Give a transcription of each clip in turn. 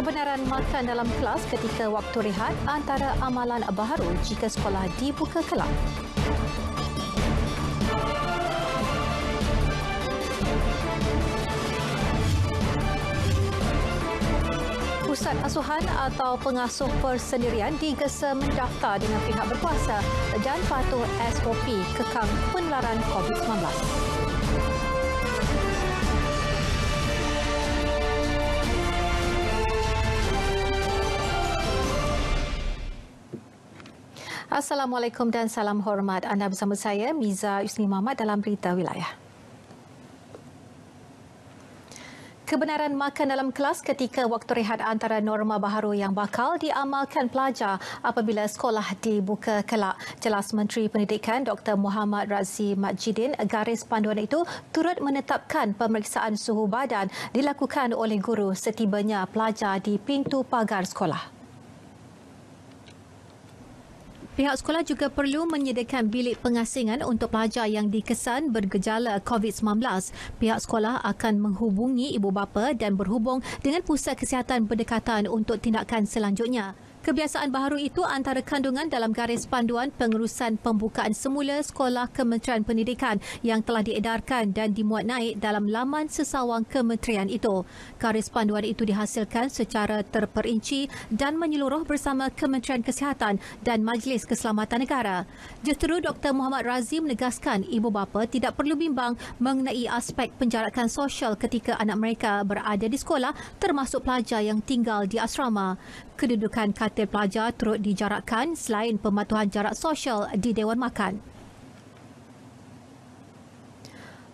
kebenaran makan dalam kelas ketika waktu rehat antara amalan baharu jika sekolah dibuka kelas. Pusat asuhan atau pengasuh persendirian digesa mendaftar dengan pihak berkuasa dan patuh SOP kekang penularan COVID-19. Assalamualaikum dan salam hormat. Anda bersama saya Miza Yusni Mahmat dalam Berita Wilayah. Kebenaran makan dalam kelas ketika waktu rehat antara norma baharu yang bakal diamalkan pelajar apabila sekolah dibuka kelak. Jelas Menteri Pendidikan Dr. Muhammad Razi Majidin garis panduan itu turut menetapkan pemeriksaan suhu badan dilakukan oleh guru setibanya pelajar di pintu pagar sekolah pihak sekolah juga perlu menyediakan bilik pengasingan untuk pelajar yang dikesan bergejala COVID-19. Pihak sekolah akan menghubungi ibu bapa dan berhubung dengan pusat kesihatan berdekatan untuk tindakan selanjutnya. Kebiasaan baru itu antara kandungan dalam garis panduan pengurusan pembukaan semula Sekolah Kementerian Pendidikan yang telah diedarkan dan dimuat naik dalam laman sesawang kementerian itu. Garis panduan itu dihasilkan secara terperinci dan menyeluruh bersama Kementerian Kesihatan dan Majlis Keselamatan Negara. Justeru Dr. Muhammad Razim menegaskan ibu bapa tidak perlu bimbang mengenai aspek penjarakan sosial ketika anak mereka berada di sekolah termasuk pelajar yang tinggal di asrama kedudukan katil pelajar turut dijarakkan selain pematuhan jarak sosial di Dewan Makan.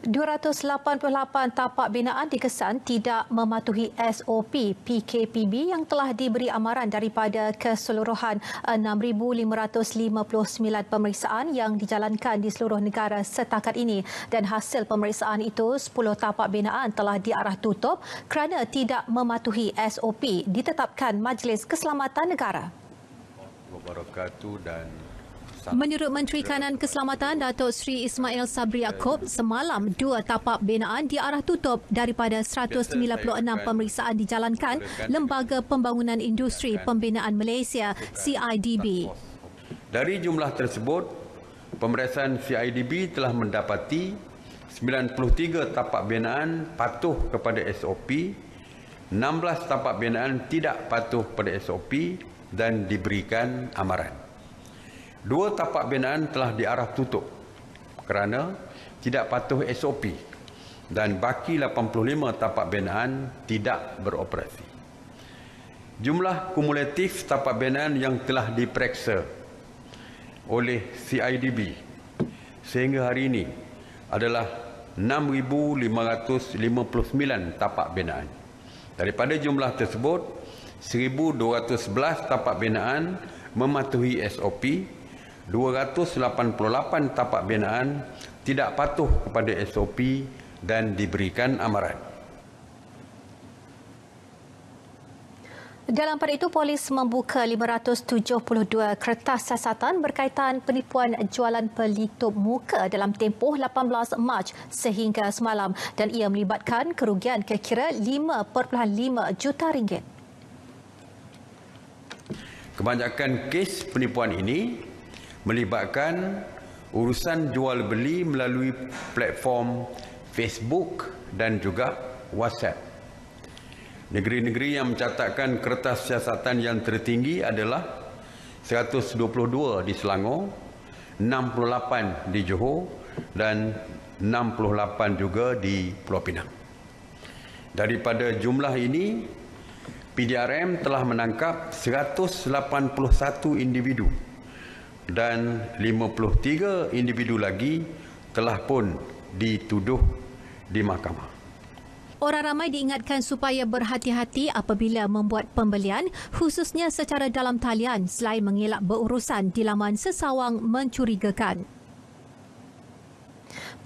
288 tapak binaan dikesan tidak mematuhi SOP PKPB yang telah diberi amaran daripada keseluruhan 6,559 pemeriksaan yang dijalankan di seluruh negara setakat ini. Dan hasil pemeriksaan itu, 10 tapak binaan telah diarah tutup kerana tidak mematuhi SOP ditetapkan Majlis Keselamatan Negara. Wabarakatuh dan Menurut Menteri Kanan Keselamatan Datuk Sri Ismail Sabri Yaakob, semalam dua tapak binaan diarah tutup daripada 196 pemeriksaan dijalankan Lembaga Pembangunan Industri Pembinaan Malaysia CIDB. Dari jumlah tersebut, pemeriksaan CIDB telah mendapati 93 tapak binaan patuh kepada SOP, 16 tapak binaan tidak patuh pada SOP dan diberikan amaran dua tapak binaan telah diarah tutup kerana tidak patuh SOP dan baki 85 tapak binaan tidak beroperasi. Jumlah kumulatif tapak binaan yang telah diperiksa oleh CIDB sehingga hari ini adalah 6,559 tapak binaan. Daripada jumlah tersebut, 1,211 tapak binaan mematuhi SOP 288 tapak binaan tidak patuh kepada SOP dan diberikan amaran. Dalam pada itu, polis membuka 572 kertas siasatan berkaitan penipuan jualan pelitup muka dalam tempoh 18 Mac sehingga semalam dan ia melibatkan kerugian kira-kira 5.5 juta ringgit. Kebanyakan kes penipuan ini melibatkan urusan jual beli melalui platform Facebook dan juga WhatsApp. Negeri-negeri yang mencatatkan kertas siasatan yang tertinggi adalah 122 di Selangor, 68 di Johor dan 68 juga di Pulau Pinang. Daripada jumlah ini, PDRM telah menangkap 181 individu dan 53 individu lagi telah pun dituduh di mahkamah. Orang ramai diingatkan supaya berhati-hati apabila membuat pembelian khususnya secara dalam talian selain mengelak berurusan di laman sesawang mencurigakan.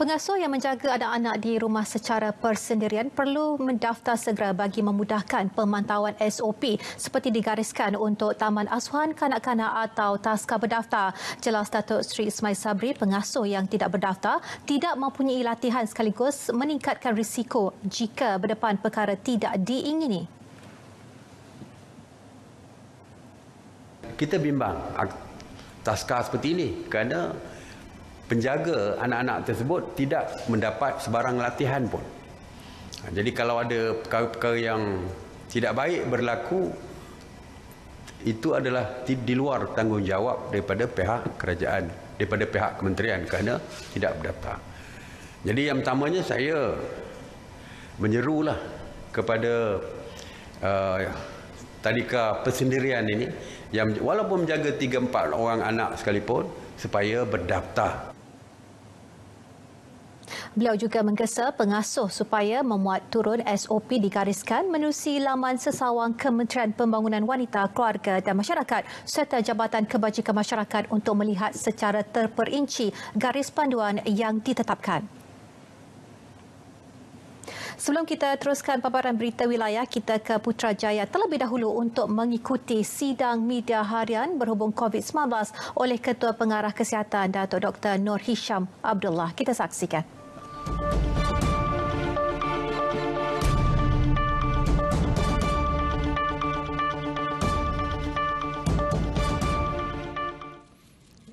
Pengasuh yang menjaga anak-anak di rumah secara persendirian perlu mendaftar segera bagi memudahkan pemantauan SOP seperti digariskan untuk Taman Asuhan Kanak-kanak atau Taska Berdaftar. Jelas Datuk Sri Ismail Sabri, pengasuh yang tidak berdaftar tidak mempunyai latihan sekaligus meningkatkan risiko jika berdepan perkara tidak diingini. Kita bimbang taska seperti ini kerana penjaga anak-anak tersebut tidak mendapat sebarang latihan pun. Ha, jadi kalau ada perkara-perkara yang tidak baik berlaku, itu adalah di, luar tanggungjawab daripada pihak kerajaan, daripada pihak kementerian kerana tidak berdaftar. Jadi yang pertamanya saya menyerulah kepada uh, tadika persendirian ini yang walaupun menjaga 3 4 orang anak sekalipun supaya berdaftar Beliau juga menggesa pengasuh supaya memuat turun SOP digariskan menerusi laman sesawang Kementerian Pembangunan Wanita, Keluarga dan Masyarakat serta Jabatan Kebajikan Masyarakat untuk melihat secara terperinci garis panduan yang ditetapkan. Sebelum kita teruskan paparan berita wilayah, kita ke Putrajaya terlebih dahulu untuk mengikuti sidang media harian berhubung COVID-19 oleh Ketua Pengarah Kesihatan Dato' Dr. Nur Hisham Abdullah. Kita saksikan.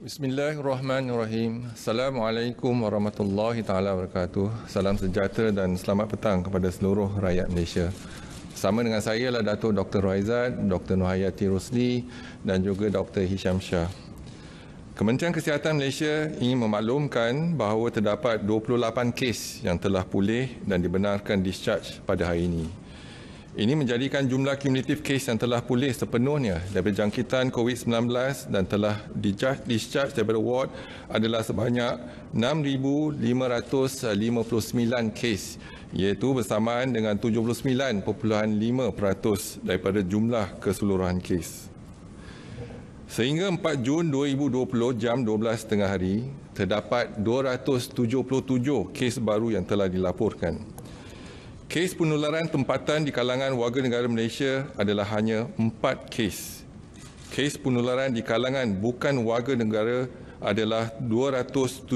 Bismillahirrahmanirrahim. Assalamualaikum warahmatullahi taala wabarakatuh. Salam sejahtera dan selamat petang kepada seluruh rakyat Malaysia. Sama dengan saya adalah Datuk Dr. Roizat, Dr. Nuhayati Rosli dan juga Dr. Hisham Shah. Kementerian Kesihatan Malaysia ingin memaklumkan bahawa terdapat 28 kes yang telah pulih dan dibenarkan discharge pada hari ini. Ini menjadikan jumlah kumulatif kes yang telah pulih sepenuhnya daripada jangkitan COVID-19 dan telah discharge daripada ward adalah sebanyak 6,559 kes iaitu bersamaan dengan 79.5% daripada jumlah keseluruhan kes. Sehingga 4 Jun 2020 jam 12.30 hari, terdapat 277 kes baru yang telah dilaporkan. Kes penularan tempatan di kalangan warga negara Malaysia adalah hanya 4 kes. Kes penularan di kalangan bukan warga negara adalah 271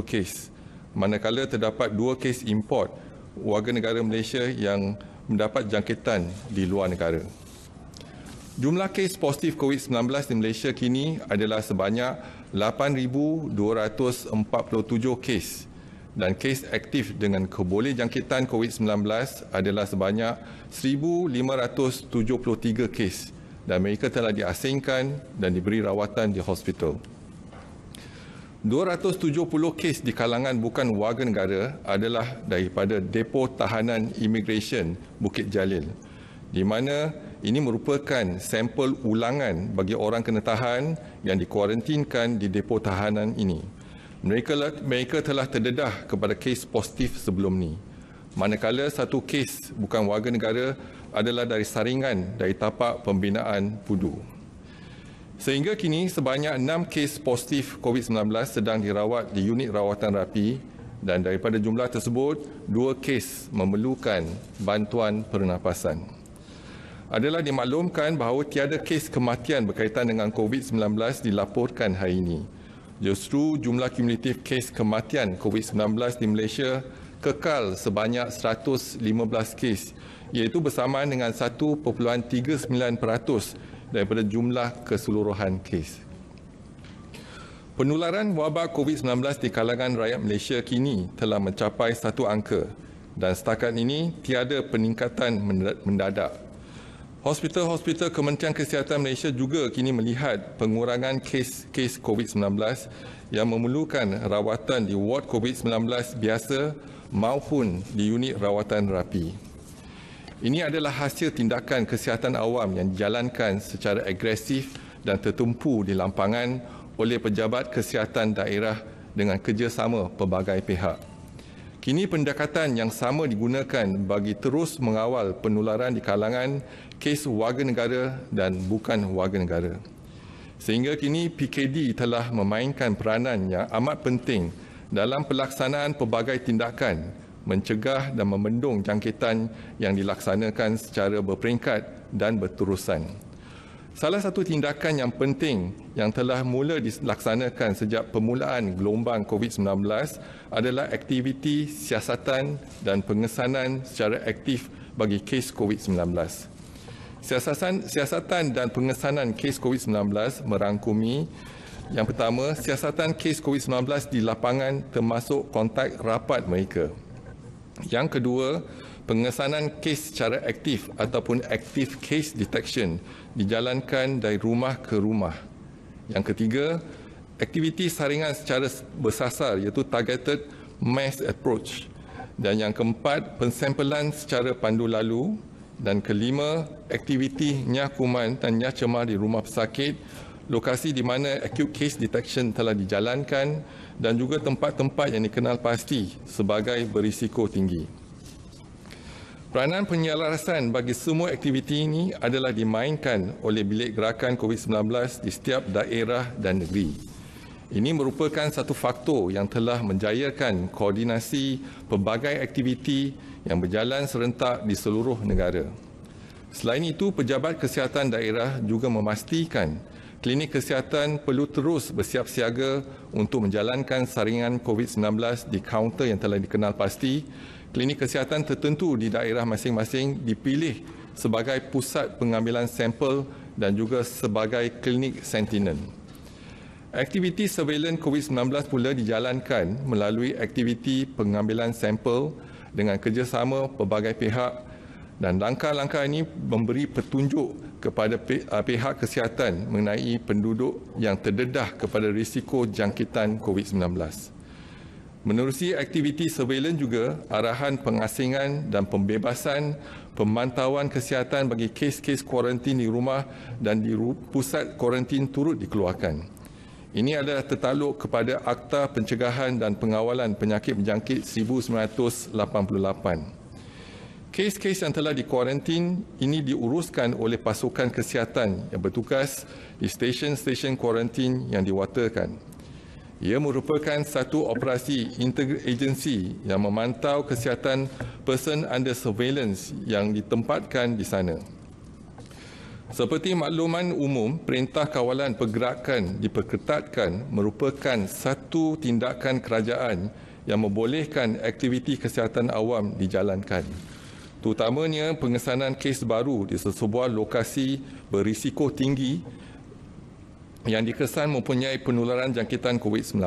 kes. Manakala terdapat 2 kes import warga negara Malaysia yang mendapat jangkitan di luar negara. Jumlah kes positif COVID-19 di Malaysia kini adalah sebanyak 8,247 kes dan kes aktif dengan keboleh jangkitan COVID-19 adalah sebanyak 1,573 kes dan mereka telah diasingkan dan diberi rawatan di hospital. 270 kes di kalangan bukan warga negara adalah daripada depo tahanan immigration Bukit Jalil di mana ini merupakan sampel ulangan bagi orang kena tahan yang dikuarantinkan di depo tahanan ini. Mereka, mereka telah terdedah kepada kes positif sebelum ni. Manakala satu kes bukan warga negara adalah dari saringan dari tapak pembinaan PUDU. Sehingga kini sebanyak 6 kes positif COVID-19 sedang dirawat di unit rawatan rapi dan daripada jumlah tersebut, dua kes memerlukan bantuan pernafasan adalah dimaklumkan bahawa tiada kes kematian berkaitan dengan COVID-19 dilaporkan hari ini. Justru jumlah kumulatif kes kematian COVID-19 di Malaysia kekal sebanyak 115 kes iaitu bersamaan dengan 1.39% daripada jumlah keseluruhan kes. Penularan wabak COVID-19 di kalangan rakyat Malaysia kini telah mencapai satu angka dan setakat ini tiada peningkatan mendadak. Hospital-hospital Kementerian Kesihatan Malaysia juga kini melihat pengurangan kes-kes COVID-19 yang memerlukan rawatan di ward COVID-19 biasa maupun di unit rawatan rapi. Ini adalah hasil tindakan kesihatan awam yang dijalankan secara agresif dan tertumpu di lapangan oleh pejabat kesihatan daerah dengan kerjasama pelbagai pihak. Kini pendekatan yang sama digunakan bagi terus mengawal penularan di kalangan kes warga negara dan bukan warga negara. Sehingga kini PKD telah memainkan peranan yang amat penting dalam pelaksanaan pelbagai tindakan mencegah dan memendung jangkitan yang dilaksanakan secara berperingkat dan berterusan. Salah satu tindakan yang penting yang telah mula dilaksanakan sejak permulaan gelombang COVID-19 adalah aktiviti siasatan dan pengesanan secara aktif bagi kes COVID-19. Siasatan, siasatan dan pengesanan kes COVID-19 merangkumi yang pertama, siasatan kes COVID-19 di lapangan termasuk kontak rapat mereka. Yang kedua, pengesanan kes secara aktif ataupun active case detection dijalankan dari rumah ke rumah. Yang ketiga, aktiviti saringan secara bersasar iaitu targeted mass approach. Dan yang keempat, pensampelan secara pandu lalu. Dan kelima, aktiviti nyah kuman dan nyah cemar di rumah pesakit, lokasi di mana acute case detection telah dijalankan dan juga tempat-tempat yang dikenal pasti sebagai berisiko tinggi. Peranan penyelarasan bagi semua aktiviti ini adalah dimainkan oleh bilik gerakan COVID-19 di setiap daerah dan negeri. Ini merupakan satu faktor yang telah menjayarkan koordinasi pelbagai aktiviti yang berjalan serentak di seluruh negara. Selain itu, pejabat kesihatan daerah juga memastikan klinik kesihatan perlu terus bersiap siaga untuk menjalankan saringan COVID-19 di kaunter yang telah dikenal pasti. Klinik kesihatan tertentu di daerah masing-masing dipilih sebagai pusat pengambilan sampel dan juga sebagai klinik sentinel. Aktiviti surveillance COVID-19 pula dijalankan melalui aktiviti pengambilan sampel dengan kerjasama pelbagai pihak dan langkah-langkah ini memberi petunjuk kepada ah, pihak kesihatan mengenai penduduk yang terdedah kepada risiko jangkitan COVID-19. Menerusi aktiviti surveillance juga, arahan pengasingan dan pembebasan pemantauan kesihatan bagi kes-kes kuarantin di rumah dan di pusat kuarantin turut dikeluarkan. Ini adalah tertaluk kepada Akta Pencegahan dan Pengawalan Penyakit Menjangkit 1988. Kes-kes yang telah dikuarantin ini diuruskan oleh pasukan kesihatan yang bertugas di stesen-stesen kuarantin yang diwatakan. Ia merupakan satu operasi interagensi yang memantau kesihatan person under surveillance yang ditempatkan di sana. Seperti makluman umum, Perintah Kawalan Pergerakan diperketatkan merupakan satu tindakan kerajaan yang membolehkan aktiviti kesihatan awam dijalankan terutamanya pengesanan kes baru di sesebuah lokasi berisiko tinggi yang dikesan mempunyai penularan jangkitan COVID-19.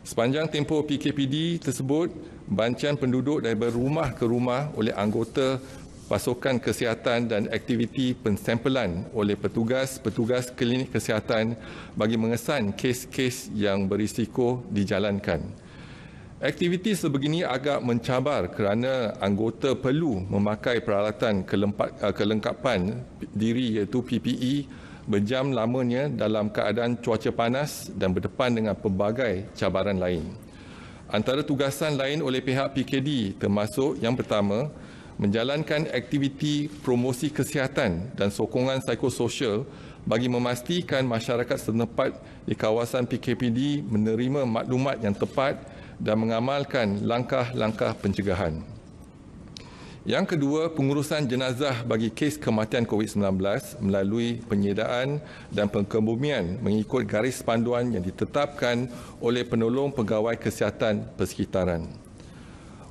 Sepanjang tempoh PKPD tersebut, bancian penduduk dari berumah ke rumah oleh anggota pasukan kesihatan dan aktiviti pensampelan oleh petugas-petugas klinik kesihatan bagi mengesan kes-kes yang berisiko dijalankan. Aktiviti sebegini agak mencabar kerana anggota perlu memakai peralatan kelempat, eh, kelengkapan diri iaitu PPE berjam lamanya dalam keadaan cuaca panas dan berdepan dengan pelbagai cabaran lain. Antara tugasan lain oleh pihak PKD termasuk yang pertama, menjalankan aktiviti promosi kesihatan dan sokongan psikososial bagi memastikan masyarakat setempat di kawasan PKPD menerima maklumat yang tepat dan mengamalkan langkah-langkah pencegahan. Yang kedua, pengurusan jenazah bagi kes kematian COVID-19 melalui penyediaan dan pengkebumian mengikut garis panduan yang ditetapkan oleh penolong pegawai kesihatan persekitaran.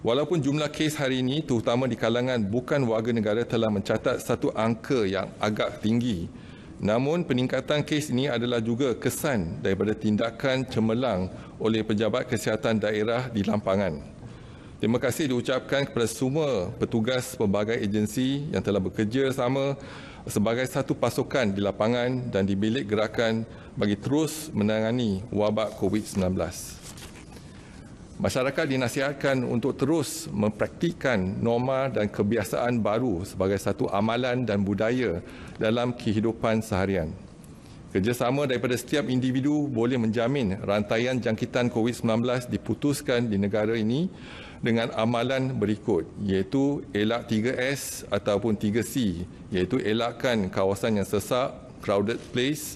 Walaupun jumlah kes hari ini terutama di kalangan bukan warga negara telah mencatat satu angka yang agak tinggi Namun peningkatan kes ini adalah juga kesan daripada tindakan cemerlang oleh pejabat kesihatan daerah di lapangan. Terima kasih diucapkan kepada semua petugas pelbagai agensi yang telah bekerja sama sebagai satu pasukan di lapangan dan di bilik gerakan bagi terus menangani wabak COVID-19. Masyarakat dinasihatkan untuk terus mempraktikan norma dan kebiasaan baru sebagai satu amalan dan budaya dalam kehidupan seharian. Kerjasama daripada setiap individu boleh menjamin rantaian jangkitan COVID-19 diputuskan di negara ini dengan amalan berikut iaitu elak 3S ataupun 3C iaitu elakkan kawasan yang sesak crowded place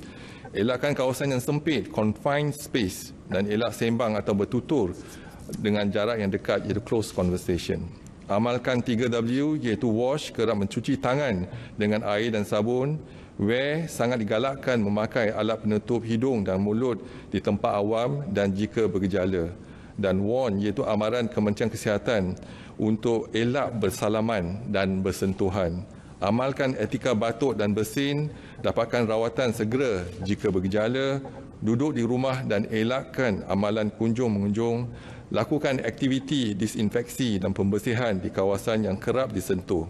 elakkan kawasan yang sempit confined space dan elak sembang atau bertutur dengan jarak yang dekat iaitu close conversation. Amalkan 3W iaitu wash kerap mencuci tangan dengan air dan sabun. Wear sangat digalakkan memakai alat penutup hidung dan mulut di tempat awam dan jika bergejala. Dan warn iaitu amaran Kementerian Kesihatan untuk elak bersalaman dan bersentuhan. Amalkan etika batuk dan bersin, dapatkan rawatan segera jika bergejala, duduk di rumah dan elakkan amalan kunjung-mengunjung lakukan aktiviti disinfeksi dan pembersihan di kawasan yang kerap disentuh.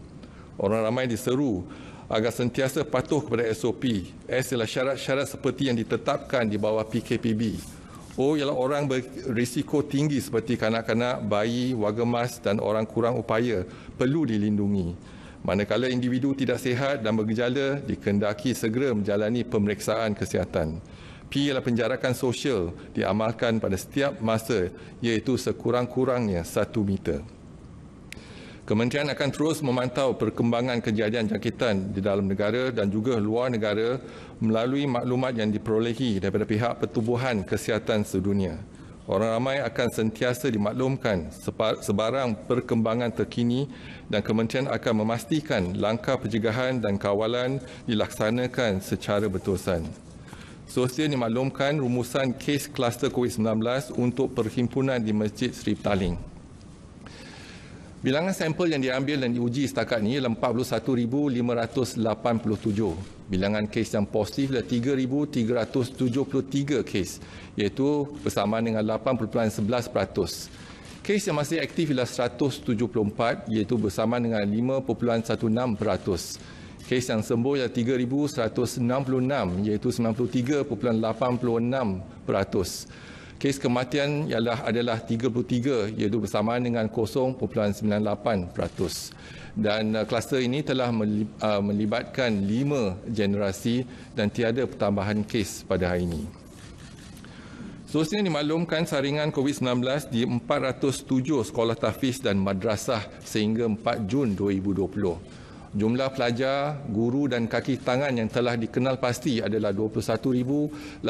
Orang ramai diseru agar sentiasa patuh kepada SOP. S ialah syarat-syarat seperti yang ditetapkan di bawah PKPB. O ialah orang berisiko tinggi seperti kanak-kanak, bayi, warga mas dan orang kurang upaya perlu dilindungi. Manakala individu tidak sihat dan bergejala, dikendaki segera menjalani pemeriksaan kesihatan. P ialah penjarakan sosial diamalkan pada setiap masa iaitu sekurang-kurangnya satu meter. Kementerian akan terus memantau perkembangan kejadian jangkitan di dalam negara dan juga luar negara melalui maklumat yang diperolehi daripada pihak pertubuhan kesihatan sedunia. Orang ramai akan sentiasa dimaklumkan sebarang perkembangan terkini dan kementerian akan memastikan langkah pencegahan dan kawalan dilaksanakan secara betulan. Sosial dimaklumkan rumusan kes kluster COVID-19 untuk perhimpunan di Masjid Sri Taling. Bilangan sampel yang diambil dan diuji setakat ini ialah 41,587. Bilangan kes yang positif adalah 3,373 kes iaitu bersamaan dengan 8.11%. Kes yang masih aktif adalah 174 iaitu bersamaan dengan 5.16% kes yang sembuh ialah 3,166 iaitu 93.86 peratus. Kes kematian ialah adalah 33 iaitu bersamaan dengan 0.98 peratus. Dan uh, kluster ini telah uh, melibatkan lima generasi dan tiada pertambahan kes pada hari ini. Seterusnya dimaklumkan saringan COVID-19 di 407 sekolah tahfiz dan madrasah sehingga 4 Jun 2020 jumlah pelajar, guru dan kaki tangan yang telah dikenal pasti adalah 21,833.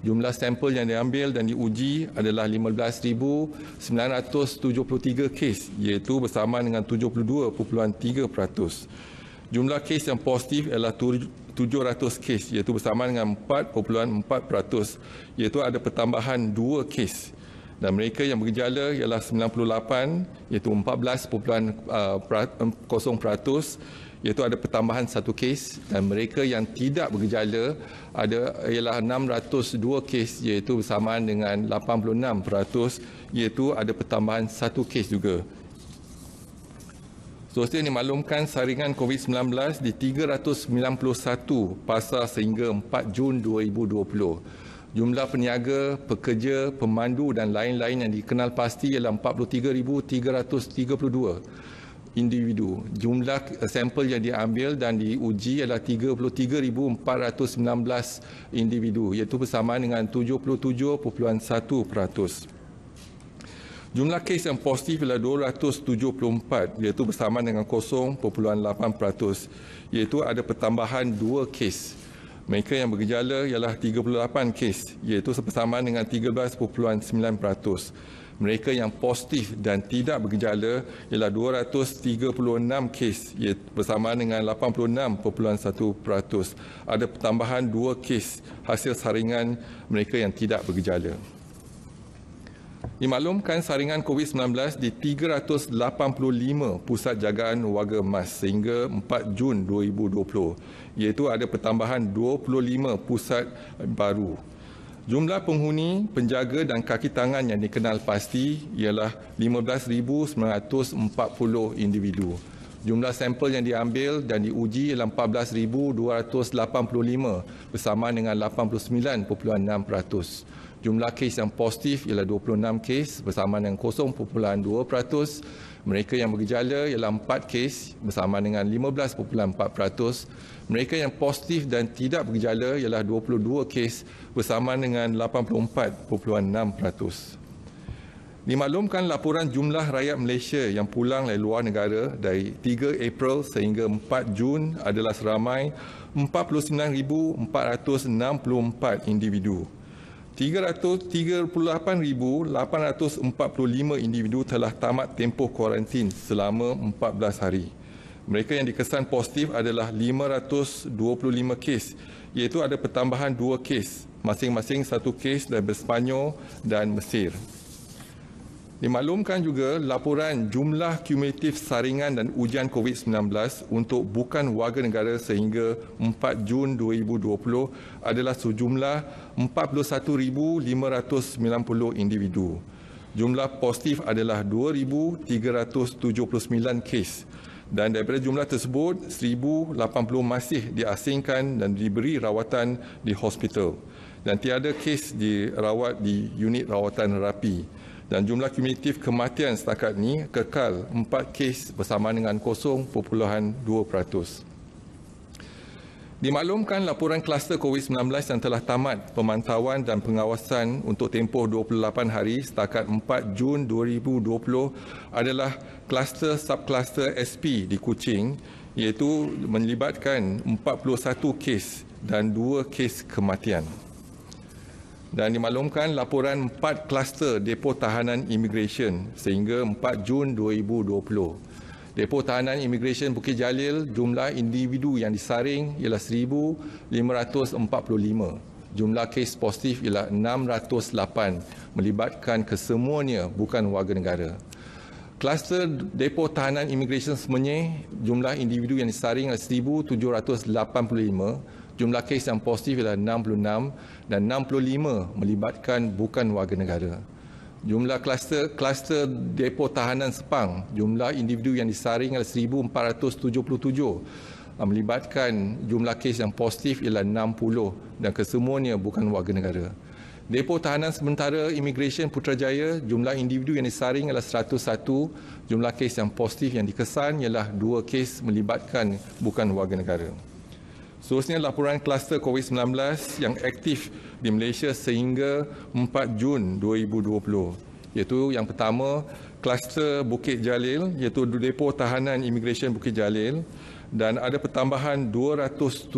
Jumlah sampel yang diambil dan diuji adalah 15,973 kes iaitu bersama dengan 72.3%. Jumlah kes yang positif adalah 700 kes iaitu bersama dengan 4.4% iaitu ada pertambahan 2 kes dan mereka yang bergejala ialah 98 iaitu 14.0% uh, um, iaitu ada pertambahan satu kes dan mereka yang tidak bergejala ada ialah 602 kes iaitu bersamaan dengan 86% iaitu ada pertambahan satu kes juga. Sosial ini maklumkan saringan COVID-19 di 391 pasar sehingga 4 Jun 2020 jumlah peniaga, pekerja, pemandu dan lain-lain yang dikenal pasti ialah 43,332 individu. Jumlah eh, sampel yang diambil dan diuji ialah 33,419 individu iaitu bersamaan dengan 77.1%. Jumlah kes yang positif ialah 274 iaitu bersamaan dengan 0.8% iaitu ada pertambahan 2 kes. Mereka yang bergejala ialah 38 kes iaitu sepersamaan dengan 13.9%. Mereka yang positif dan tidak bergejala ialah 236 kes iaitu bersamaan dengan 86.1%. Ada pertambahan 2 kes hasil saringan mereka yang tidak bergejala dimaklumkan saringan COVID-19 di 385 pusat jagaan warga emas sehingga 4 Jun 2020 iaitu ada pertambahan 25 pusat baru. Jumlah penghuni, penjaga dan kaki tangan yang dikenal pasti ialah 15,940 individu. Jumlah sampel yang diambil dan diuji ialah 14,285 bersama dengan 89.6% jumlah kes yang positif ialah 26 kes bersamaan dengan 0.2%. Mereka yang bergejala ialah 4 kes bersamaan dengan 15.4%. Mereka yang positif dan tidak bergejala ialah 22 kes bersamaan dengan 84.6%. Dimaklumkan laporan jumlah rakyat Malaysia yang pulang dari luar negara dari 3 April sehingga 4 Jun adalah seramai 49,464 individu. 338,845 individu telah tamat tempoh kuarantin selama 14 hari. Mereka yang dikesan positif adalah 525 kes iaitu ada pertambahan 2 kes masing-masing satu kes dari Sepanyol dan Mesir. Dimaklumkan juga laporan jumlah kumulatif saringan dan ujian COVID-19 untuk bukan warga negara sehingga 4 Jun 2020 adalah sejumlah 41,590 individu. Jumlah positif adalah 2,379 kes dan daripada jumlah tersebut 1,080 masih diasingkan dan diberi rawatan di hospital dan tiada kes dirawat di unit rawatan rapi dan jumlah kumulatif kematian setakat ini kekal 4 kes bersama dengan 0.2%. Dimaklumkan laporan kluster COVID-19 yang telah tamat pemantauan dan pengawasan untuk tempoh 28 hari setakat 4 Jun 2020 adalah kluster subkluster SP di Kuching iaitu melibatkan 41 kes dan 2 kes kematian. Dan dimaklumkan laporan 4 kluster depo tahanan imigresen sehingga 4 Jun 2020 Depot tahanan immigration Bukit Jalil jumlah individu yang disaring ialah 1545. Jumlah kes positif ialah 608 melibatkan kesemuanya bukan warga negara. Kluster depot tahanan immigration semuanya jumlah individu yang disaring ialah 1785. Jumlah kes yang positif ialah 66 dan 65 melibatkan bukan warga negara jumlah kluster kluster depo tahanan Sepang jumlah individu yang disaring adalah 1477 ah, melibatkan jumlah kes yang positif ialah 60 dan kesemuanya bukan warga negara. Depo tahanan sementara Immigration Putrajaya jumlah individu yang disaring adalah 101, jumlah kes yang positif yang dikesan ialah 2 kes melibatkan bukan warga negara. Seterusnya laporan kluster COVID-19 yang aktif di Malaysia sehingga 4 Jun 2020 iaitu yang pertama kluster Bukit Jalil iaitu depo tahanan imigresen Bukit Jalil dan ada pertambahan 270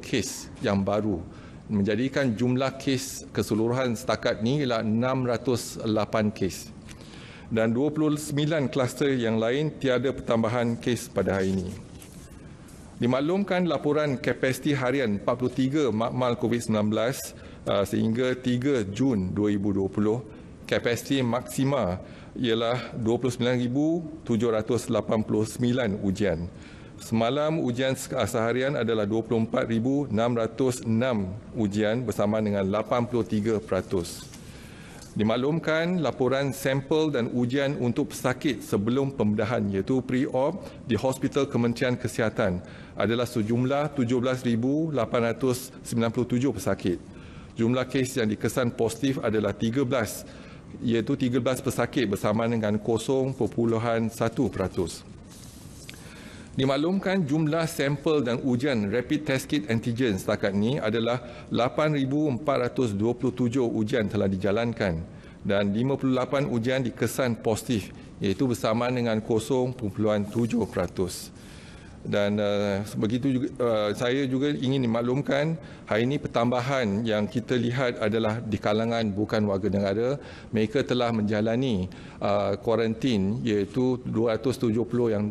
kes yang baru menjadikan jumlah kes keseluruhan setakat ini ialah 608 kes dan 29 kluster yang lain tiada pertambahan kes pada hari ini. Dimaklumkan laporan kapasiti harian 43 makmal COVID-19 uh, sehingga 3 Jun 2020 kapasiti maksima ialah 29,789 ujian. Semalam ujian uh, seharian adalah 24,606 ujian bersama dengan 83%. Dimaklumkan laporan sampel dan ujian untuk pesakit sebelum pembedahan iaitu pre-op di Hospital Kementerian Kesihatan adalah sejumlah 17,897 pesakit. Jumlah kes yang dikesan positif adalah 13 iaitu 13 pesakit bersama dengan 0.1%. Dimaklumkan jumlah sampel dan ujian rapid test kit antigen setakat ini adalah 8,427 ujian telah dijalankan dan 58 ujian dikesan positif iaitu bersamaan dengan 0.7% dan uh, begitu juga uh, saya juga ingin maklumkan hari ini pertambahan yang kita lihat adalah di kalangan bukan warga negara mereka telah menjalani eh, kuarantin uh, iaitu 270 yang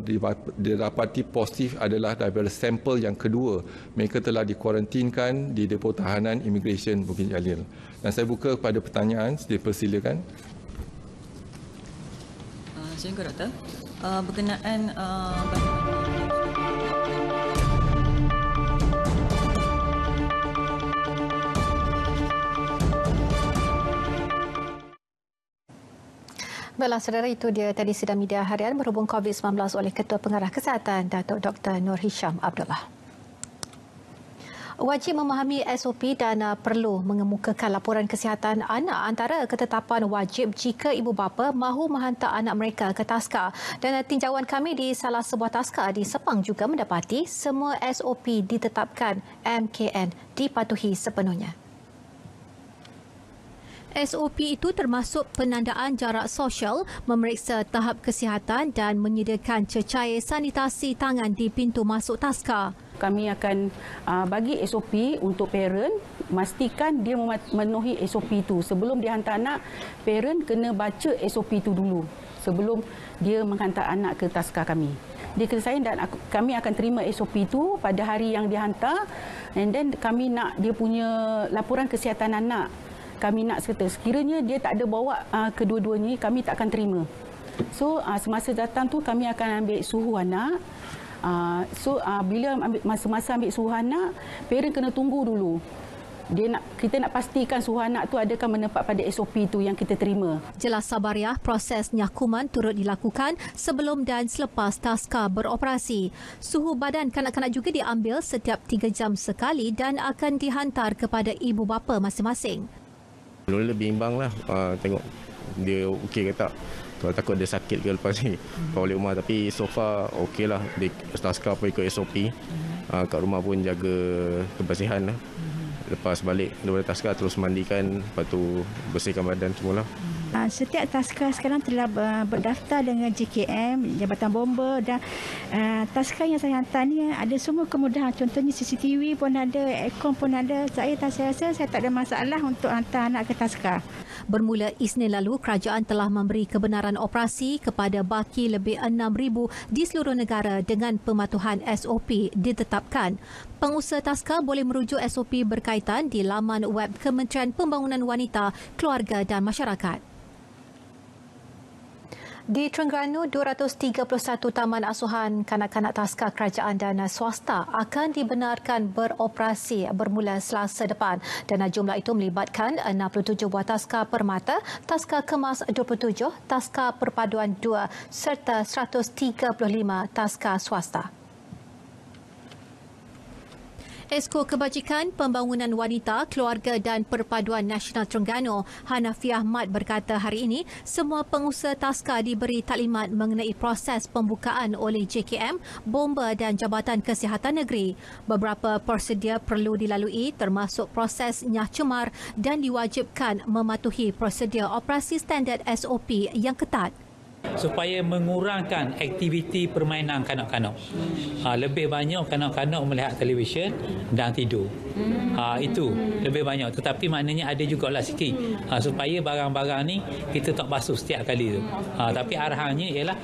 didapati positif adalah daripada sampel yang kedua mereka telah dikuarantinkan di depo tahanan immigration Bukit Jalil dan saya buka kepada pertanyaan dipersilakan uh, saya ingin berkata uh, berkenaan uh, bagaimana Baiklah, saudara itu dia tadi sidang media harian berhubung COVID-19 oleh Ketua Pengarah Kesihatan Datuk Dr. Nur Hisham Abdullah. Wajib memahami SOP dan uh, perlu mengemukakan laporan kesihatan anak antara ketetapan wajib jika ibu bapa mahu menghantar anak mereka ke taska. Dan uh, tinjauan kami di salah sebuah taska di Sepang juga mendapati semua SOP ditetapkan MKN dipatuhi sepenuhnya. SOP itu termasuk penandaan jarak sosial, memeriksa tahap kesihatan dan menyediakan cecair sanitasi tangan di pintu masuk taska. Kami akan uh, bagi SOP untuk parent, memastikan dia memenuhi SOP itu. Sebelum dia hantar anak, parent kena baca SOP itu dulu sebelum dia menghantar anak ke taska kami. Dia kena sayang dan kami akan terima SOP itu pada hari yang dihantar and then kami nak dia punya laporan kesihatan anak kami nak serta. Sekiranya dia tak ada bawa uh, kedua-duanya, kami tak akan terima. So uh, semasa datang tu kami akan ambil suhu anak. Uh, so uh, bila ambil, masa-masa ambil suhu anak, parent kena tunggu dulu. Dia nak, kita nak pastikan suhu anak tu ada adakah menepat pada SOP tu yang kita terima. Jelas Sabariah, proses nyakuman turut dilakukan sebelum dan selepas taska beroperasi. Suhu badan kanak-kanak juga diambil setiap 3 jam sekali dan akan dihantar kepada ibu bapa masing-masing. Lori lebih imbang lah uh, tengok dia okey ke tak. Kalau takut dia sakit ke lepas ni. Hmm. Kalau balik rumah tapi so far okey lah. Dia staskar pun ikut SOP. Hmm. Uh, kat rumah pun jaga kebersihan lah. Hmm. Lepas balik daripada taskar terus mandikan. Lepas tu bersihkan badan semua lah. Hmm. Ah, setiap taska sekarang telah ah, berdaftar dengan JKM Jabatan Bomber dan ah, taska yang saya hantar ni ada semua kemudahan contohnya CCTV pun ada aircon pun ada saya tak saya rasa saya tak ada masalah untuk hantar anak ke taska Bermula Isnin lalu, kerajaan telah memberi kebenaran operasi kepada baki lebih 6,000 di seluruh negara dengan pematuhan SOP ditetapkan. Pengusaha Taska boleh merujuk SOP berkaitan di laman web Kementerian Pembangunan Wanita, Keluarga dan Masyarakat. Di Terengganu, 231 taman asuhan kanak-kanak taska kerajaan dan swasta akan dibenarkan beroperasi bermula selasa depan. Dana jumlah itu melibatkan 67 buah taska permata, taska kemas 27, taska perpaduan 2 serta 135 taska swasta. Esko Kebajikan Pembangunan Wanita, Keluarga dan Perpaduan Nasional Terengganu, Hanafi Ahmad berkata hari ini, semua pengusaha taska diberi taklimat mengenai proses pembukaan oleh JKM, Bomba dan Jabatan Kesihatan Negeri. Beberapa prosedur perlu dilalui termasuk proses nyah cemar dan diwajibkan mematuhi prosedur operasi standard SOP yang ketat supaya mengurangkan aktiviti permainan kanak-kanak. Ha, lebih banyak kanak-kanak melihat televisyen dan tidur. Ha, itu lebih banyak. Tetapi maknanya ada juga lah sikit. Ha, supaya barang-barang ni kita tak basuh setiap kali tu. Ha, tapi arahannya ialah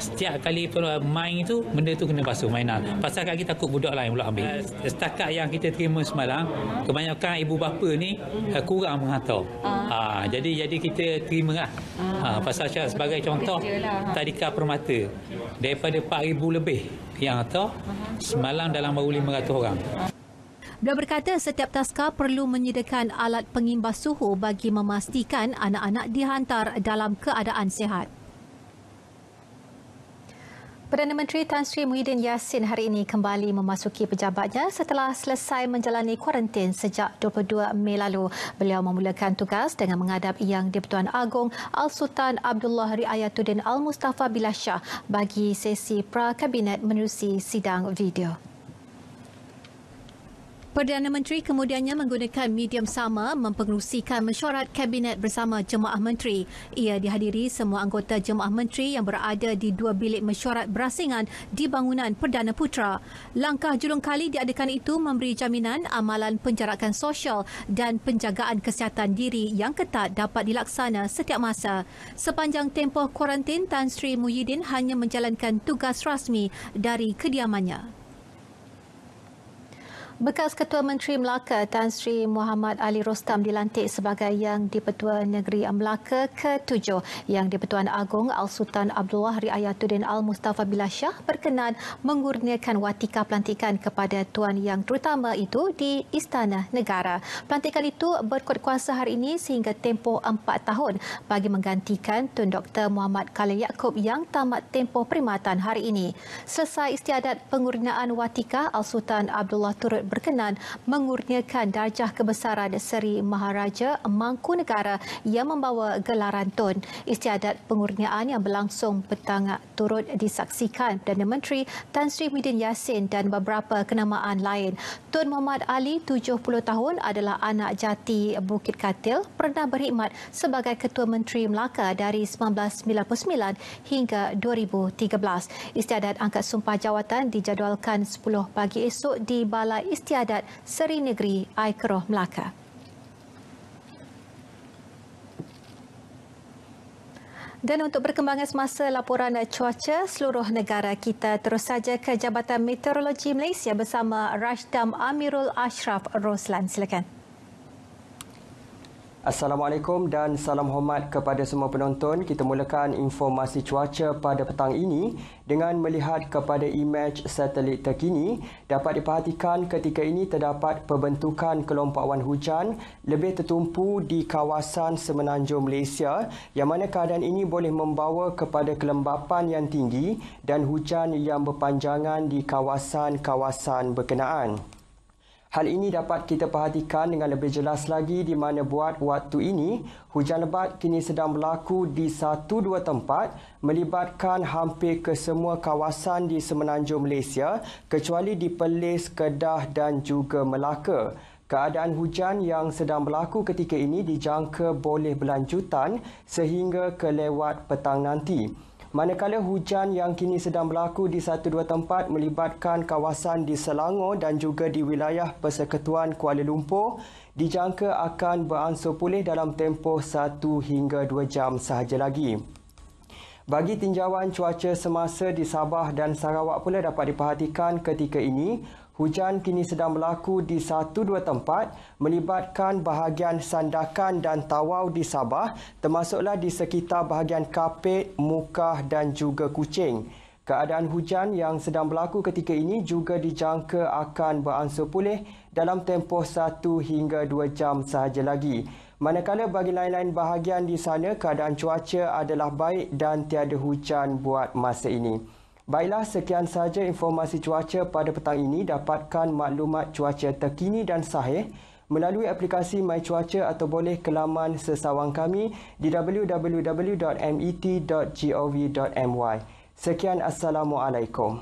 setiap kali main tu benda tu kena basuh mainan. Pasal kita takut budak lain pula ambil. Setakat yang kita terima semalam, kebanyakan ibu bapa ni kurang menghantar. Ha, jadi jadi kita terima lah. Ha, pasal sebagai contoh contoh lah, ha. tadika permata daripada 4000 lebih yang atau uh-huh. semalam dalam baru 500 orang. Beliau berkata setiap taska perlu menyediakan alat pengimbas suhu bagi memastikan anak-anak dihantar dalam keadaan sihat. Perdana Menteri Tan Sri Muhyiddin Yassin hari ini kembali memasuki pejabatnya setelah selesai menjalani kuarantin sejak 22 Mei lalu. Beliau memulakan tugas dengan menghadap Yang Dipertuan Agong Al-Sultan Abdullah Riayatuddin Al-Mustafa Bilashah bagi sesi pra-kabinet menerusi sidang video. Perdana Menteri kemudiannya menggunakan medium sama mempengerusikan mesyuarat Kabinet bersama Jemaah Menteri. Ia dihadiri semua anggota Jemaah Menteri yang berada di dua bilik mesyuarat berasingan di bangunan Perdana Putra. Langkah julung kali diadakan itu memberi jaminan amalan penjarakan sosial dan penjagaan kesihatan diri yang ketat dapat dilaksana setiap masa. Sepanjang tempoh kuarantin, Tan Sri Muhyiddin hanya menjalankan tugas rasmi dari kediamannya. Bekas Ketua Menteri Melaka Tan Sri Muhammad Ali Rostam dilantik sebagai Yang di-Pertua Negeri Melaka ke-7 Yang di-Pertuan Agong Al-Sultan Abdullah Riayatuddin Al-Mustafa Billah Shah berkenan mengurniakan watika pelantikan kepada Tuan Yang terutama itu di Istana Negara. Pelantikan itu berkuat kuasa hari ini sehingga tempoh 4 tahun bagi menggantikan Tun Dr. Muhammad Khalil Yaakob yang tamat tempoh perkhidmatan hari ini. Selesai istiadat pengurniaan watika Al-Sultan Abdullah turut berkenan mengurniakan darjah kebesaran Seri Maharaja Mangkunegara yang membawa gelaran Tun. Istiadat pengurniaan yang berlangsung petang turut disaksikan Perdana Menteri Tan Sri Muhyiddin Yassin dan beberapa kenamaan lain. Tun Muhammad Ali, 70 tahun, adalah anak jati Bukit Katil, pernah berkhidmat sebagai Ketua Menteri Melaka dari 1999 hingga 2013. Istiadat angkat sumpah jawatan dijadualkan 10 pagi esok di Balai Istiadat Seri Negeri Aikroh Melaka. Dan untuk perkembangan semasa laporan cuaca seluruh negara kita terus saja ke Jabatan Meteorologi Malaysia bersama Rashdam Amirul Ashraf Roslan. Silakan. Assalamualaikum dan salam hormat kepada semua penonton. Kita mulakan informasi cuaca pada petang ini dengan melihat kepada imej satelit terkini. Dapat diperhatikan ketika ini terdapat pembentukan kelompokan hujan lebih tertumpu di kawasan semenanjung Malaysia yang mana keadaan ini boleh membawa kepada kelembapan yang tinggi dan hujan yang berpanjangan di kawasan-kawasan berkenaan. Hal ini dapat kita perhatikan dengan lebih jelas lagi di mana buat waktu ini hujan lebat kini sedang berlaku di satu dua tempat melibatkan hampir ke semua kawasan di semenanjung Malaysia kecuali di Perlis, Kedah dan juga Melaka. Keadaan hujan yang sedang berlaku ketika ini dijangka boleh berlanjutan sehingga ke lewat petang nanti. Manakala hujan yang kini sedang berlaku di satu dua tempat melibatkan kawasan di Selangor dan juga di wilayah Persekutuan Kuala Lumpur dijangka akan beransur pulih dalam tempoh satu hingga dua jam sahaja lagi. Bagi tinjauan cuaca semasa di Sabah dan Sarawak pula dapat diperhatikan ketika ini, hujan kini sedang berlaku di satu dua tempat melibatkan bahagian Sandakan dan Tawau di Sabah termasuklah di sekitar bahagian Kapit, Mukah dan juga Kuching. Keadaan hujan yang sedang berlaku ketika ini juga dijangka akan beransur pulih dalam tempoh satu hingga dua jam sahaja lagi. Manakala bagi lain-lain bahagian di sana keadaan cuaca adalah baik dan tiada hujan buat masa ini. Baiklah, sekian sahaja informasi cuaca pada petang ini. Dapatkan maklumat cuaca terkini dan sahih melalui aplikasi My Cuaca atau boleh ke laman sesawang kami di www.met.gov.my. Sekian, Assalamualaikum.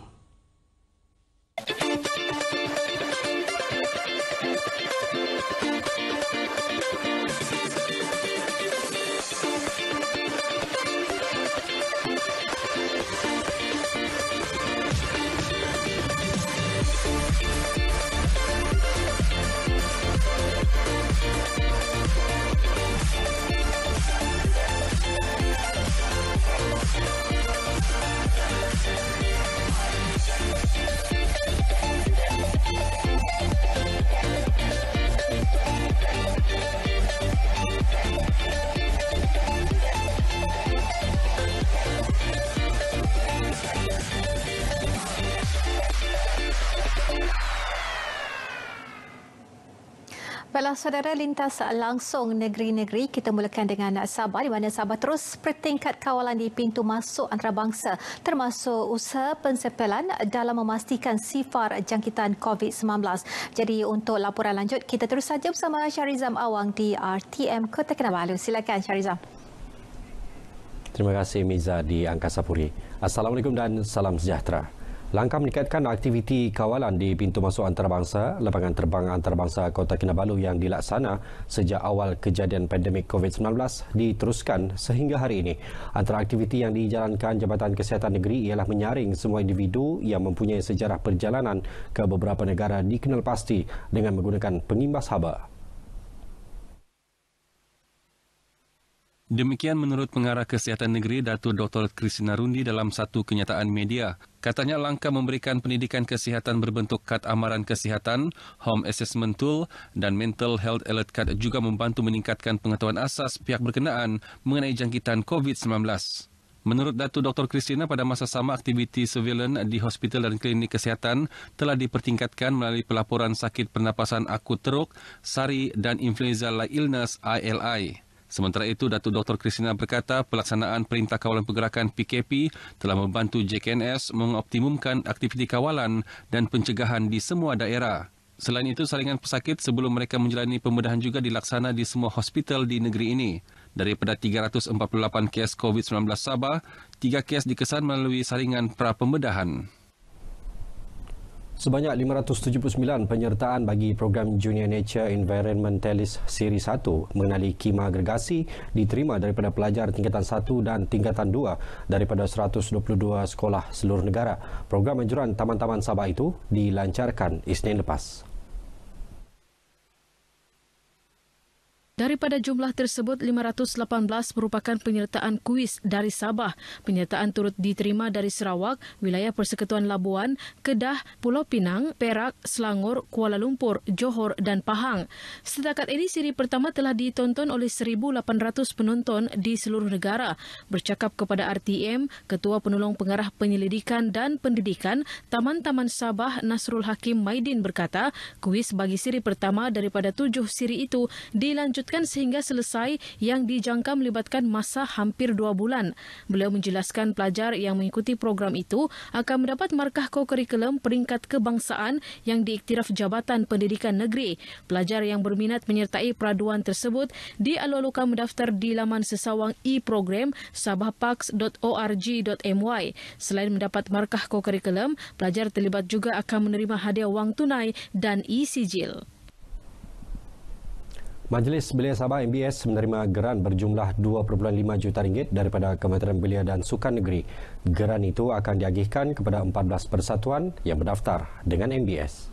Baiklah, saudara lintas langsung negeri-negeri. Kita mulakan dengan Sabah di mana Sabah terus bertingkat kawalan di pintu masuk antarabangsa termasuk usaha pensepelan dalam memastikan sifar jangkitan COVID-19. Jadi untuk laporan lanjut, kita terus saja bersama Syarizam Awang di RTM Kota Kinabalu. Silakan Syarizam. Terima kasih Miza di Angkasa Puri. Assalamualaikum dan salam sejahtera. Langkah meningkatkan aktiviti kawalan di pintu masuk antarabangsa, lapangan terbang antarabangsa Kota Kinabalu yang dilaksana sejak awal kejadian pandemik COVID-19 diteruskan sehingga hari ini. Antara aktiviti yang dijalankan Jabatan Kesihatan Negeri ialah menyaring semua individu yang mempunyai sejarah perjalanan ke beberapa negara dikenal pasti dengan menggunakan pengimbas haba. Demikian menurut pengarah kesihatan negeri Datuk Dr. Krisna Rundi dalam satu kenyataan media. Katanya langkah memberikan pendidikan kesihatan berbentuk kad amaran kesihatan, home assessment tool dan mental health alert card juga membantu meningkatkan pengetahuan asas pihak berkenaan mengenai jangkitan COVID-19. Menurut Datu Dr. Christina, pada masa sama aktiviti surveillance di hospital dan klinik kesihatan telah dipertingkatkan melalui pelaporan sakit pernapasan akut teruk, sari dan influenza like illness ILI. Sementara itu, Datuk Dr. Kristina berkata pelaksanaan Perintah Kawalan Pergerakan PKP telah membantu JKNS mengoptimumkan aktiviti kawalan dan pencegahan di semua daerah. Selain itu, saringan pesakit sebelum mereka menjalani pembedahan juga dilaksana di semua hospital di negeri ini. Daripada 348 kes COVID-19 Sabah, 3 kes dikesan melalui saringan pra-pembedahan. Sebanyak 579 penyertaan bagi program Junior Nature Environmentalist Siri 1 mengenali kima agregasi diterima daripada pelajar tingkatan 1 dan tingkatan 2 daripada 122 sekolah seluruh negara. Program anjuran taman-taman Sabah itu dilancarkan Isnin lepas. Daripada jumlah tersebut, 518 merupakan penyertaan kuis dari Sabah. Penyertaan turut diterima dari Sarawak, wilayah Persekutuan Labuan, Kedah, Pulau Pinang, Perak, Selangor, Kuala Lumpur, Johor dan Pahang. Setakat ini, siri pertama telah ditonton oleh 1,800 penonton di seluruh negara. Bercakap kepada RTM, Ketua Penolong Pengarah Penyelidikan dan Pendidikan, Taman-Taman Sabah Nasrul Hakim Maidin berkata, kuis bagi siri pertama daripada tujuh siri itu dilanjutkan ditetapkan sehingga selesai yang dijangka melibatkan masa hampir dua bulan. Beliau menjelaskan pelajar yang mengikuti program itu akan mendapat markah kokurikulum peringkat kebangsaan yang diiktiraf Jabatan Pendidikan Negeri. Pelajar yang berminat menyertai peraduan tersebut dialu-alukan mendaftar di laman sesawang e-program sabahpaks.org.my. Selain mendapat markah kokurikulum, pelajar terlibat juga akan menerima hadiah wang tunai dan e-sijil. Majlis Belia Sabah MBS menerima geran berjumlah 2.5 juta ringgit daripada Kementerian Belia dan Sukan Negeri. Geran itu akan diagihkan kepada 14 persatuan yang berdaftar dengan MBS.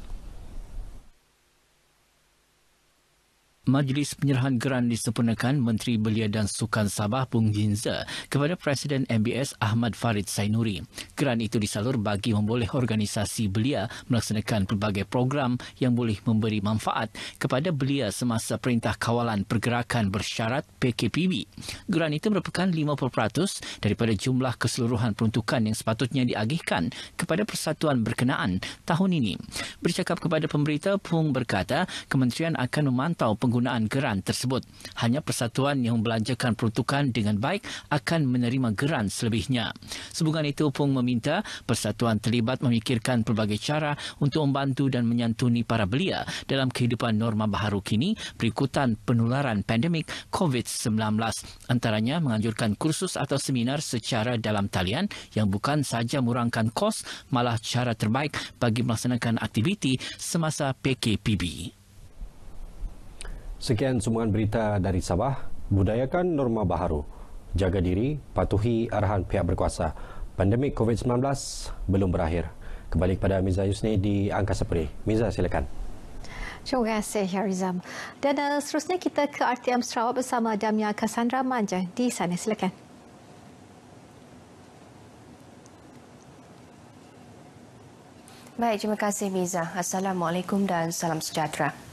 Majlis Penyerahan Geran disempurnakan Menteri Belia dan Sukan Sabah Bung Jinza kepada Presiden MBS Ahmad Farid Sainuri. Geran itu disalur bagi memboleh organisasi belia melaksanakan pelbagai program yang boleh memberi manfaat kepada belia semasa Perintah Kawalan Pergerakan Bersyarat PKPB. Geran itu merupakan 50% daripada jumlah keseluruhan peruntukan yang sepatutnya diagihkan kepada persatuan berkenaan tahun ini. Bercakap kepada pemberita, Pung berkata kementerian akan memantau penggunaan penggunaan geran tersebut. Hanya persatuan yang membelanjakan peruntukan dengan baik akan menerima geran selebihnya. Sebungan itu Pung meminta persatuan terlibat memikirkan pelbagai cara untuk membantu dan menyantuni para belia dalam kehidupan norma baharu kini berikutan penularan pandemik COVID-19. Antaranya menganjurkan kursus atau seminar secara dalam talian yang bukan sahaja murangkan kos malah cara terbaik bagi melaksanakan aktiviti semasa PKPB. Sekian sumbangan berita dari Sabah. Budayakan norma baharu. Jaga diri, patuhi arahan pihak berkuasa. Pandemik COVID-19 belum berakhir. Kembali kepada Miza Yusni di Angkasa Peri. Miza, silakan. Terima kasih, Harizam. Dan uh, seterusnya kita ke RTM Sarawak bersama Damia Cassandra Manja. Di sana, silakan. Baik, terima kasih Miza. Assalamualaikum dan salam sejahtera.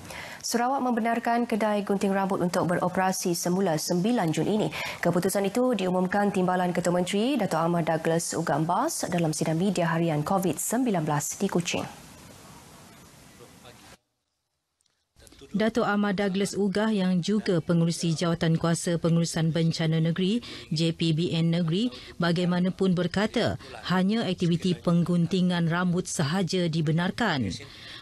Sarawak membenarkan kedai gunting rambut untuk beroperasi semula 9 Jun ini. Keputusan itu diumumkan timbalan Ketua Menteri Dato' Ahmad Douglas Ugambas dalam sidang media harian COVID-19 di Kuching. Dato Ahmad Douglas Ugah yang juga pengurusi Jawatan Kuasa Pengurusan Bencana Negeri JPBN Negeri bagaimanapun berkata hanya aktiviti pengguntingan rambut sahaja dibenarkan.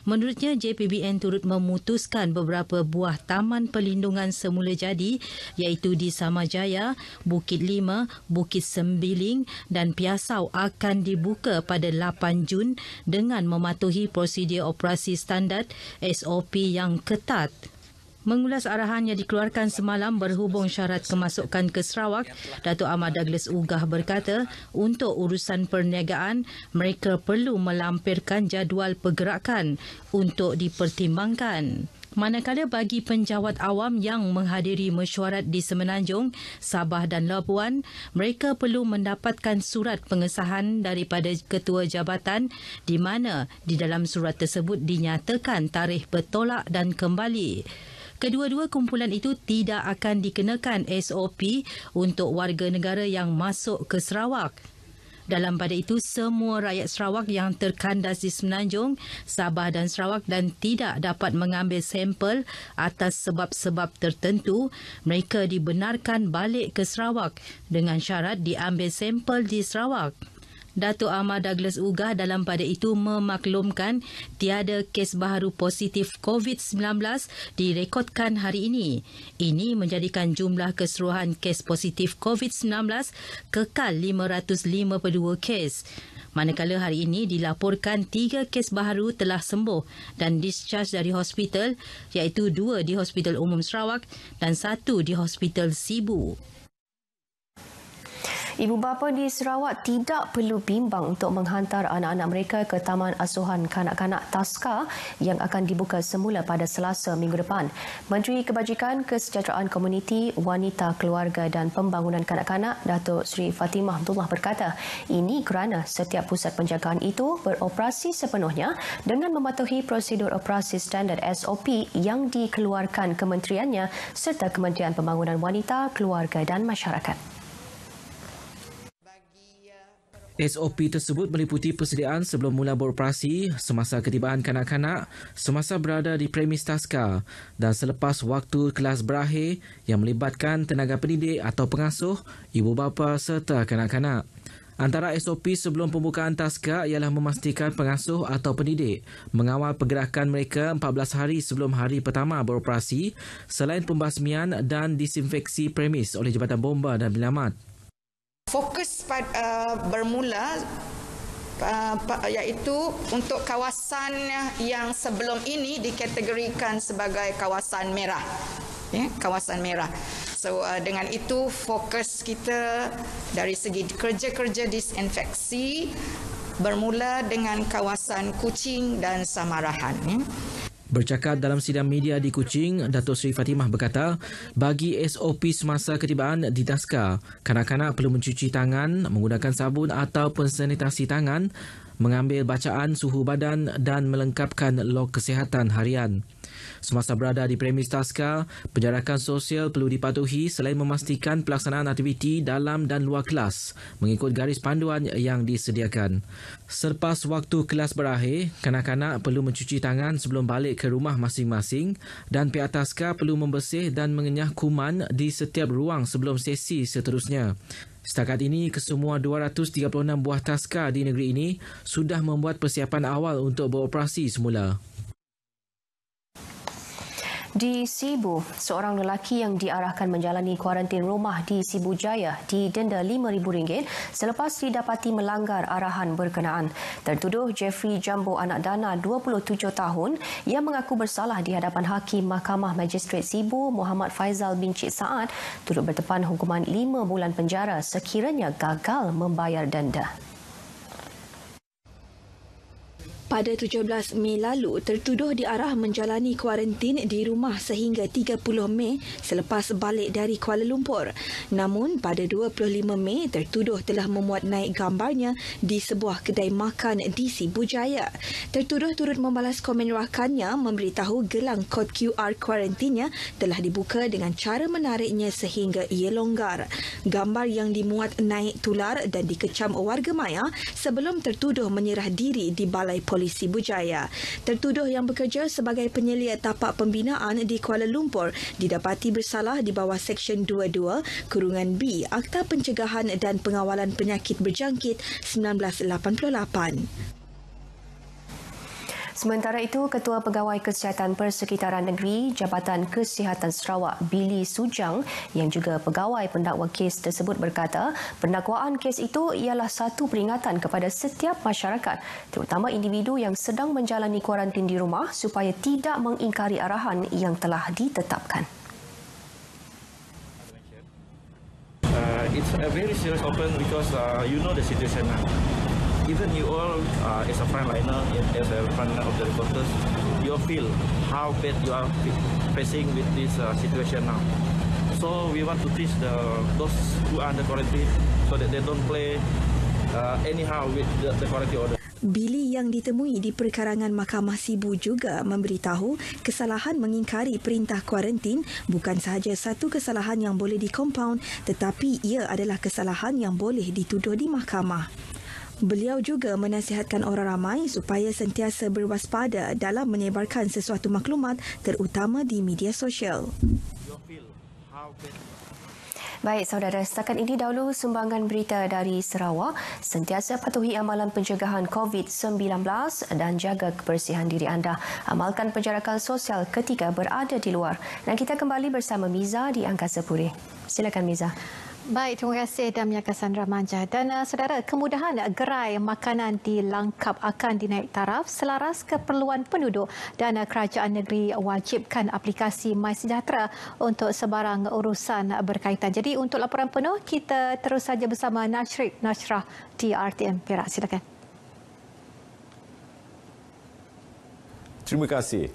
Menurutnya, JPBN turut memutuskan beberapa buah taman pelindungan semula jadi iaitu di Samajaya, Bukit Lima, Bukit Sembiling dan Piasau akan dibuka pada 8 Jun dengan mematuhi prosedur operasi standar SOP yang ketat. Mengulas arahan yang dikeluarkan semalam berhubung syarat kemasukan ke Sarawak, Datuk Ahmad Douglas Ugah berkata, untuk urusan perniagaan, mereka perlu melampirkan jadual pergerakan untuk dipertimbangkan. Manakala bagi penjawat awam yang menghadiri mesyuarat di Semenanjung, Sabah dan Labuan, mereka perlu mendapatkan surat pengesahan daripada Ketua Jabatan di mana di dalam surat tersebut dinyatakan tarikh bertolak dan kembali. Kedua-dua kumpulan itu tidak akan dikenakan SOP untuk warga negara yang masuk ke Sarawak. Dalam pada itu, semua rakyat Sarawak yang terkandas di Semenanjung, Sabah dan Sarawak dan tidak dapat mengambil sampel atas sebab-sebab tertentu, mereka dibenarkan balik ke Sarawak dengan syarat diambil sampel di Sarawak. Datuk Ahmad Douglas Ugah dalam pada itu memaklumkan tiada kes baru positif COVID-19 direkodkan hari ini. Ini menjadikan jumlah keseluruhan kes positif COVID-19 kekal 552 kes. Manakala hari ini dilaporkan tiga kes baru telah sembuh dan discharge dari hospital iaitu dua di Hospital Umum Sarawak dan satu di Hospital Sibu. Ibu bapa di Sarawak tidak perlu bimbang untuk menghantar anak-anak mereka ke Taman Asuhan Kanak-Kanak Tasca yang akan dibuka semula pada selasa minggu depan. Menteri Kebajikan Kesejahteraan Komuniti, Wanita, Keluarga dan Pembangunan Kanak-Kanak, Datuk Sri Fatimah Abdullah berkata, ini kerana setiap pusat penjagaan itu beroperasi sepenuhnya dengan mematuhi prosedur operasi standard SOP yang dikeluarkan kementeriannya serta Kementerian Pembangunan Wanita, Keluarga dan Masyarakat. SOP tersebut meliputi persediaan sebelum mula beroperasi, semasa ketibaan kanak-kanak, semasa berada di premis taska dan selepas waktu kelas berakhir yang melibatkan tenaga pendidik atau pengasuh, ibu bapa serta kanak-kanak. Antara SOP sebelum pembukaan taska ialah memastikan pengasuh atau pendidik mengawal pergerakan mereka 14 hari sebelum hari pertama beroperasi selain pembasmian dan disinfeksi premis oleh Jabatan Bomba dan penyelamat fokus pada uh, bermula uh, iaitu untuk kawasan yang sebelum ini dikategorikan sebagai kawasan merah ya kawasan merah so uh, dengan itu fokus kita dari segi kerja-kerja disinfeksi bermula dengan kawasan Kuching dan Samarahan ya Bercakap dalam sidang media di Kuching, Datuk Seri Fatimah berkata, bagi SOP semasa ketibaan di Taska, kanak-kanak perlu mencuci tangan menggunakan sabun atau pensanitasi tangan, mengambil bacaan suhu badan dan melengkapkan log kesihatan harian. Semasa berada di premis taska, penjarakan sosial perlu dipatuhi selain memastikan pelaksanaan aktiviti dalam dan luar kelas mengikut garis panduan yang disediakan. Selepas waktu kelas berakhir, kanak-kanak perlu mencuci tangan sebelum balik ke rumah masing-masing dan pihak taska perlu membersih dan mengenyah kuman di setiap ruang sebelum sesi seterusnya. Setakat ini, kesemua 236 buah taska di negeri ini sudah membuat persiapan awal untuk beroperasi semula. Di Sibu, seorang lelaki yang diarahkan menjalani kuarantin rumah di Sibu Jaya didenda RM5,000 selepas didapati melanggar arahan berkenaan. Tertuduh Jeffrey Jambu Anak Dana, 27 tahun, yang mengaku bersalah di hadapan Hakim Mahkamah Magistrate Sibu Muhammad Faizal bin Cik Saad turut bertepan hukuman 5 bulan penjara sekiranya gagal membayar denda. Pada 17 Mei lalu, tertuduh diarah menjalani kuarantin di rumah sehingga 30 Mei selepas balik dari Kuala Lumpur. Namun, pada 25 Mei, tertuduh telah memuat naik gambarnya di sebuah kedai makan di Sibu Jaya. Tertuduh turut membalas komen rakannya memberitahu gelang kod QR kuarantinnya telah dibuka dengan cara menariknya sehingga ia longgar. Gambar yang dimuat naik tular dan dikecam warga maya sebelum tertuduh menyerah diri di balai polis Polisi Bujaya. Tertuduh yang bekerja sebagai penyelia tapak pembinaan di Kuala Lumpur didapati bersalah di bawah Seksyen 22 Kurungan B Akta Pencegahan dan Pengawalan Penyakit Berjangkit 1988. Sementara itu, Ketua Pegawai Kesihatan Persekitaran Negeri Jabatan Kesihatan Sarawak Billy Sujang yang juga pegawai pendakwa kes tersebut berkata, pendakwaan kes itu ialah satu peringatan kepada setiap masyarakat, terutama individu yang sedang menjalani kuarantin di rumah supaya tidak mengingkari arahan yang telah ditetapkan. Uh, it's a very serious open because uh, you know the situation even you all uh, as a frontliner, as a frontliner of the reporters, you feel how bad you are facing with this uh, situation now. So we want to teach the those who are under quarantine so that they don't play uh, anyhow with the, the quarantine order. Billy yang ditemui di perkarangan Mahkamah Sibu juga memberitahu kesalahan mengingkari perintah kuarantin bukan sahaja satu kesalahan yang boleh dikompaun tetapi ia adalah kesalahan yang boleh dituduh di mahkamah. Beliau juga menasihatkan orang ramai supaya sentiasa berwaspada dalam menyebarkan sesuatu maklumat terutama di media sosial. Baik saudara, setakat ini dahulu sumbangan berita dari Sarawak. Sentiasa patuhi amalan pencegahan COVID-19 dan jaga kebersihan diri anda. Amalkan penjarakan sosial ketika berada di luar. Dan kita kembali bersama Miza di Angkasa Puri. Silakan Miza. Baik, terima kasih Damia Cassandra Manja. Dan uh, saudara, kemudahan uh, gerai makanan di Langkap akan dinaik taraf selaras keperluan penduduk dan uh, kerajaan negeri wajibkan aplikasi MySejahtera untuk sebarang urusan berkaitan. Jadi untuk laporan penuh, kita terus saja bersama Nasrid Nasrah di RTM Perak. Silakan. Terima kasih.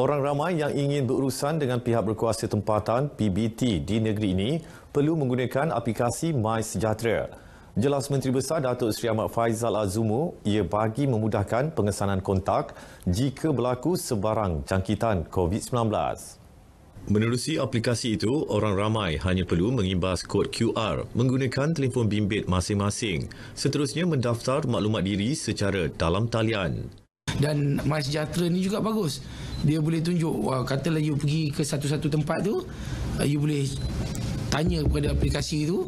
Orang ramai yang ingin berurusan dengan pihak berkuasa tempatan PBT di negeri ini perlu menggunakan aplikasi MySejahtera. Jelas Menteri Besar Datuk Seri Ahmad Faizal Azumu, ia bagi memudahkan pengesanan kontak jika berlaku sebarang jangkitan COVID-19. Menerusi aplikasi itu, orang ramai hanya perlu mengimbas kod QR menggunakan telefon bimbit masing-masing. Seterusnya mendaftar maklumat diri secara dalam talian. Dan MySejahtera ini juga bagus. Dia boleh tunjuk, katalah you pergi ke satu-satu tempat tu, uh, you boleh tanya kepada aplikasi itu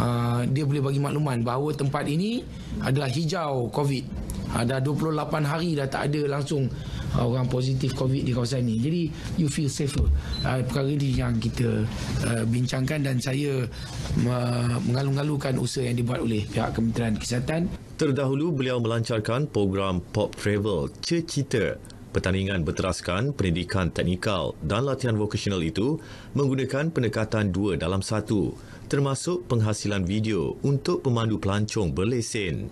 uh, dia boleh bagi makluman bahawa tempat ini adalah hijau covid ada uh, 28 hari dah tak ada langsung uh, orang positif covid di kawasan ini jadi you feel safer uh, perkara ini yang kita uh, bincangkan dan saya uh, mengalung-alungkan usaha yang dibuat oleh pihak Kementerian Kesihatan terdahulu beliau melancarkan program pop travel cecita Pertandingan berteraskan pendidikan teknikal dan latihan vokasional itu menggunakan pendekatan dua dalam satu, termasuk penghasilan video untuk pemandu pelancong berlesen.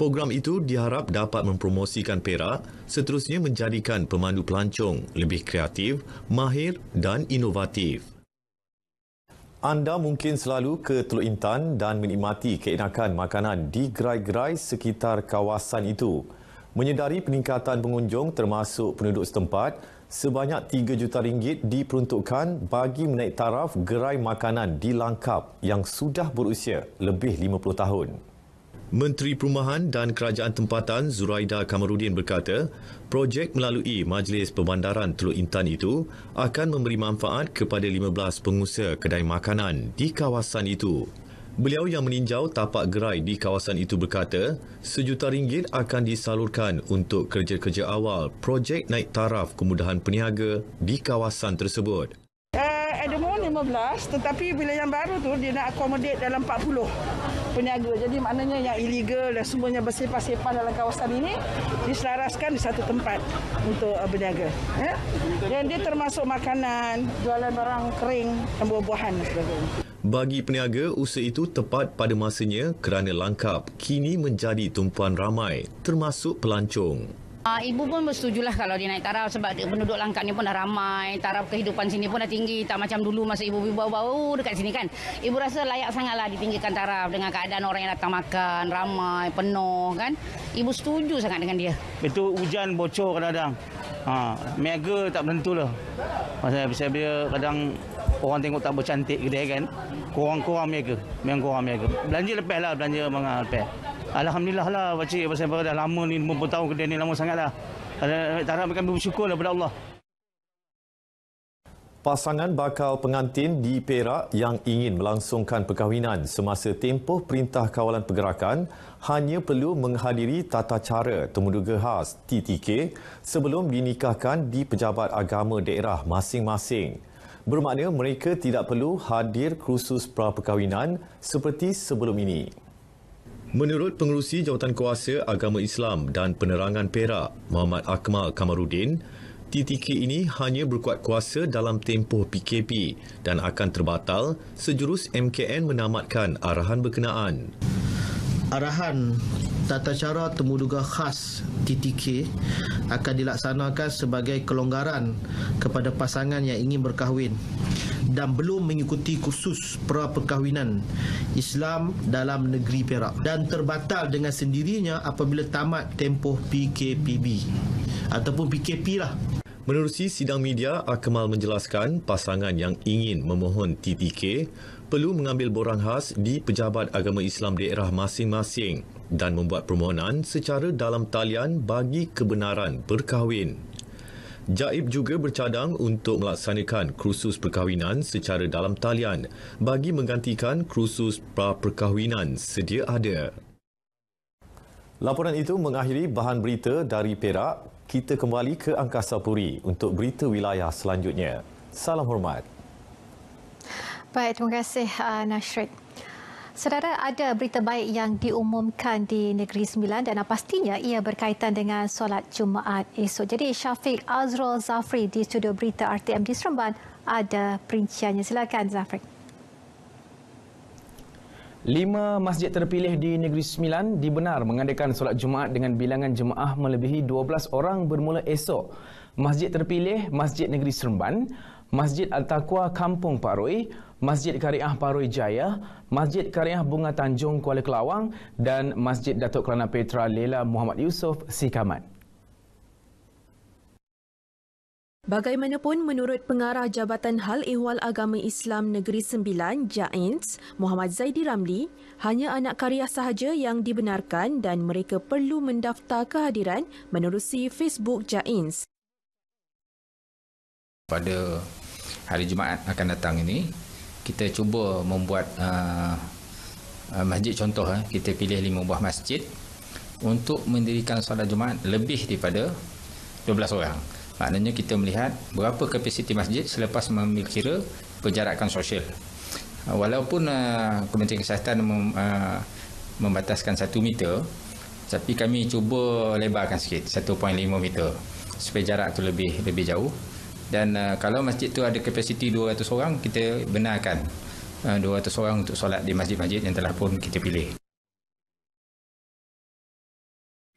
Program itu diharap dapat mempromosikan Perak seterusnya menjadikan pemandu pelancong lebih kreatif, mahir dan inovatif. Anda mungkin selalu ke Teluk Intan dan menikmati keenakan makanan di gerai-gerai sekitar kawasan itu. Menyedari peningkatan pengunjung termasuk penduduk setempat, sebanyak RM3 juta ringgit diperuntukkan bagi menaik taraf gerai makanan di Langkap yang sudah berusia lebih 50 tahun. Menteri Perumahan dan Kerajaan Tempatan Zuraida Kamarudin berkata, projek melalui Majlis Pembandaran Teluk Intan itu akan memberi manfaat kepada 15 pengusaha kedai makanan di kawasan itu. Beliau yang meninjau tapak gerai di kawasan itu berkata, sejuta ringgit akan disalurkan untuk kerja-kerja awal projek naik taraf kemudahan peniaga di kawasan tersebut. Edemon eh, 15 tetapi bila yang baru tu dia nak accommodate dalam 40 peniaga. Jadi maknanya yang illegal dan semuanya bersepah-sepah dalam kawasan ini diselaraskan di satu tempat untuk peniaga. Uh, berniaga. Eh? Dan dia termasuk makanan, jualan barang kering dan buah-buahan dan sebagainya. Bagi peniaga, usaha itu tepat pada masanya kerana langkap kini menjadi tumpuan ramai termasuk pelancong. Uh, ibu pun bersetujulah kalau dia naik taraf sebab penduduk langkat ni pun dah ramai, taraf kehidupan sini pun dah tinggi, tak macam dulu masa ibu ibu bawa baru dekat sini kan. Ibu rasa layak sangatlah ditinggikan taraf dengan keadaan orang yang datang makan, ramai, penuh kan. Ibu setuju sangat dengan dia. Itu hujan bocor kadang-kadang. Ha, ah, mega tak menentulah. Masa saya kadang orang tengok tak bercantik gede kan. Kurang-kurang mereka. Memang kurang mereka. Belanja lepas lah. Belanja memang lepas. Alhamdulillah lah pakcik. Pasal apa dah lama ni. 50 tahun kedai ni lama sangat lah. Tak nak kami bersyukur lah pada Allah. Pasangan bakal pengantin di Perak yang ingin melangsungkan perkahwinan semasa tempoh perintah kawalan pergerakan hanya perlu menghadiri tata cara temuduga khas TTK sebelum dinikahkan di pejabat agama daerah masing-masing bermakna mereka tidak perlu hadir kursus pra-perkahwinan seperti sebelum ini. Menurut Pengerusi Jawatan Kuasa Agama Islam dan Penerangan Perak, Muhammad Akmal Kamarudin, TTK ini hanya berkuat kuasa dalam tempoh PKP dan akan terbatal sejurus MKN menamatkan arahan berkenaan arahan tata cara temuduga khas TTK akan dilaksanakan sebagai kelonggaran kepada pasangan yang ingin berkahwin dan belum mengikuti kursus pra-perkahwinan Islam dalam negeri Perak dan terbatal dengan sendirinya apabila tamat tempoh PKPB ataupun PKP lah. Menerusi sidang media, Akmal menjelaskan pasangan yang ingin memohon TTK perlu mengambil borang khas di Pejabat Agama Islam daerah masing-masing dan membuat permohonan secara dalam talian bagi kebenaran berkahwin. Jaib juga bercadang untuk melaksanakan kursus perkahwinan secara dalam talian bagi menggantikan kursus pra-perkahwinan sedia ada. Laporan itu mengakhiri bahan berita dari Perak. Kita kembali ke Angkasa Puri untuk berita wilayah selanjutnya. Salam hormat. Baik, terima kasih uh, Nasrid. Saudara, ada berita baik yang diumumkan di Negeri Sembilan dan uh, pastinya ia berkaitan dengan solat Jumaat esok. Jadi Syafiq Azrul Zafri di studio berita RTM di Seremban ada perinciannya. Silakan Zafri. Lima masjid terpilih di Negeri Sembilan dibenar mengadakan solat Jumaat dengan bilangan jemaah melebihi 12 orang bermula esok. Masjid terpilih Masjid Negeri Seremban, Masjid Al-Taqwa Kampung Paroi, Masjid Kariah Paroi Jaya, Masjid Kariah Bunga Tanjung Kuala Kelawang dan Masjid Datuk Kerana Petra Lela Muhammad Yusof Sikamat. Bagaimanapun menurut pengarah Jabatan Hal Ehwal Agama Islam Negeri Sembilan, Jains, Muhammad Zaidi Ramli, hanya anak karya sahaja yang dibenarkan dan mereka perlu mendaftar kehadiran menerusi Facebook Jains. Pada hari Jumaat akan datang ini, kita cuba membuat uh, uh, masjid contoh eh. kita pilih lima buah masjid untuk mendirikan solat Jumaat lebih daripada 12 orang maknanya kita melihat berapa kapasiti masjid selepas mengambil kira perjarakan sosial uh, walaupun uh, Kementerian Kesihatan mem, uh, membataskan 1 meter tapi kami cuba lebarkan sikit 1.5 meter supaya jarak tu lebih lebih jauh dan uh, kalau masjid tu ada kapasiti 200 orang kita benarkan uh, 200 orang untuk solat di masjid-masjid yang telah pun kita pilih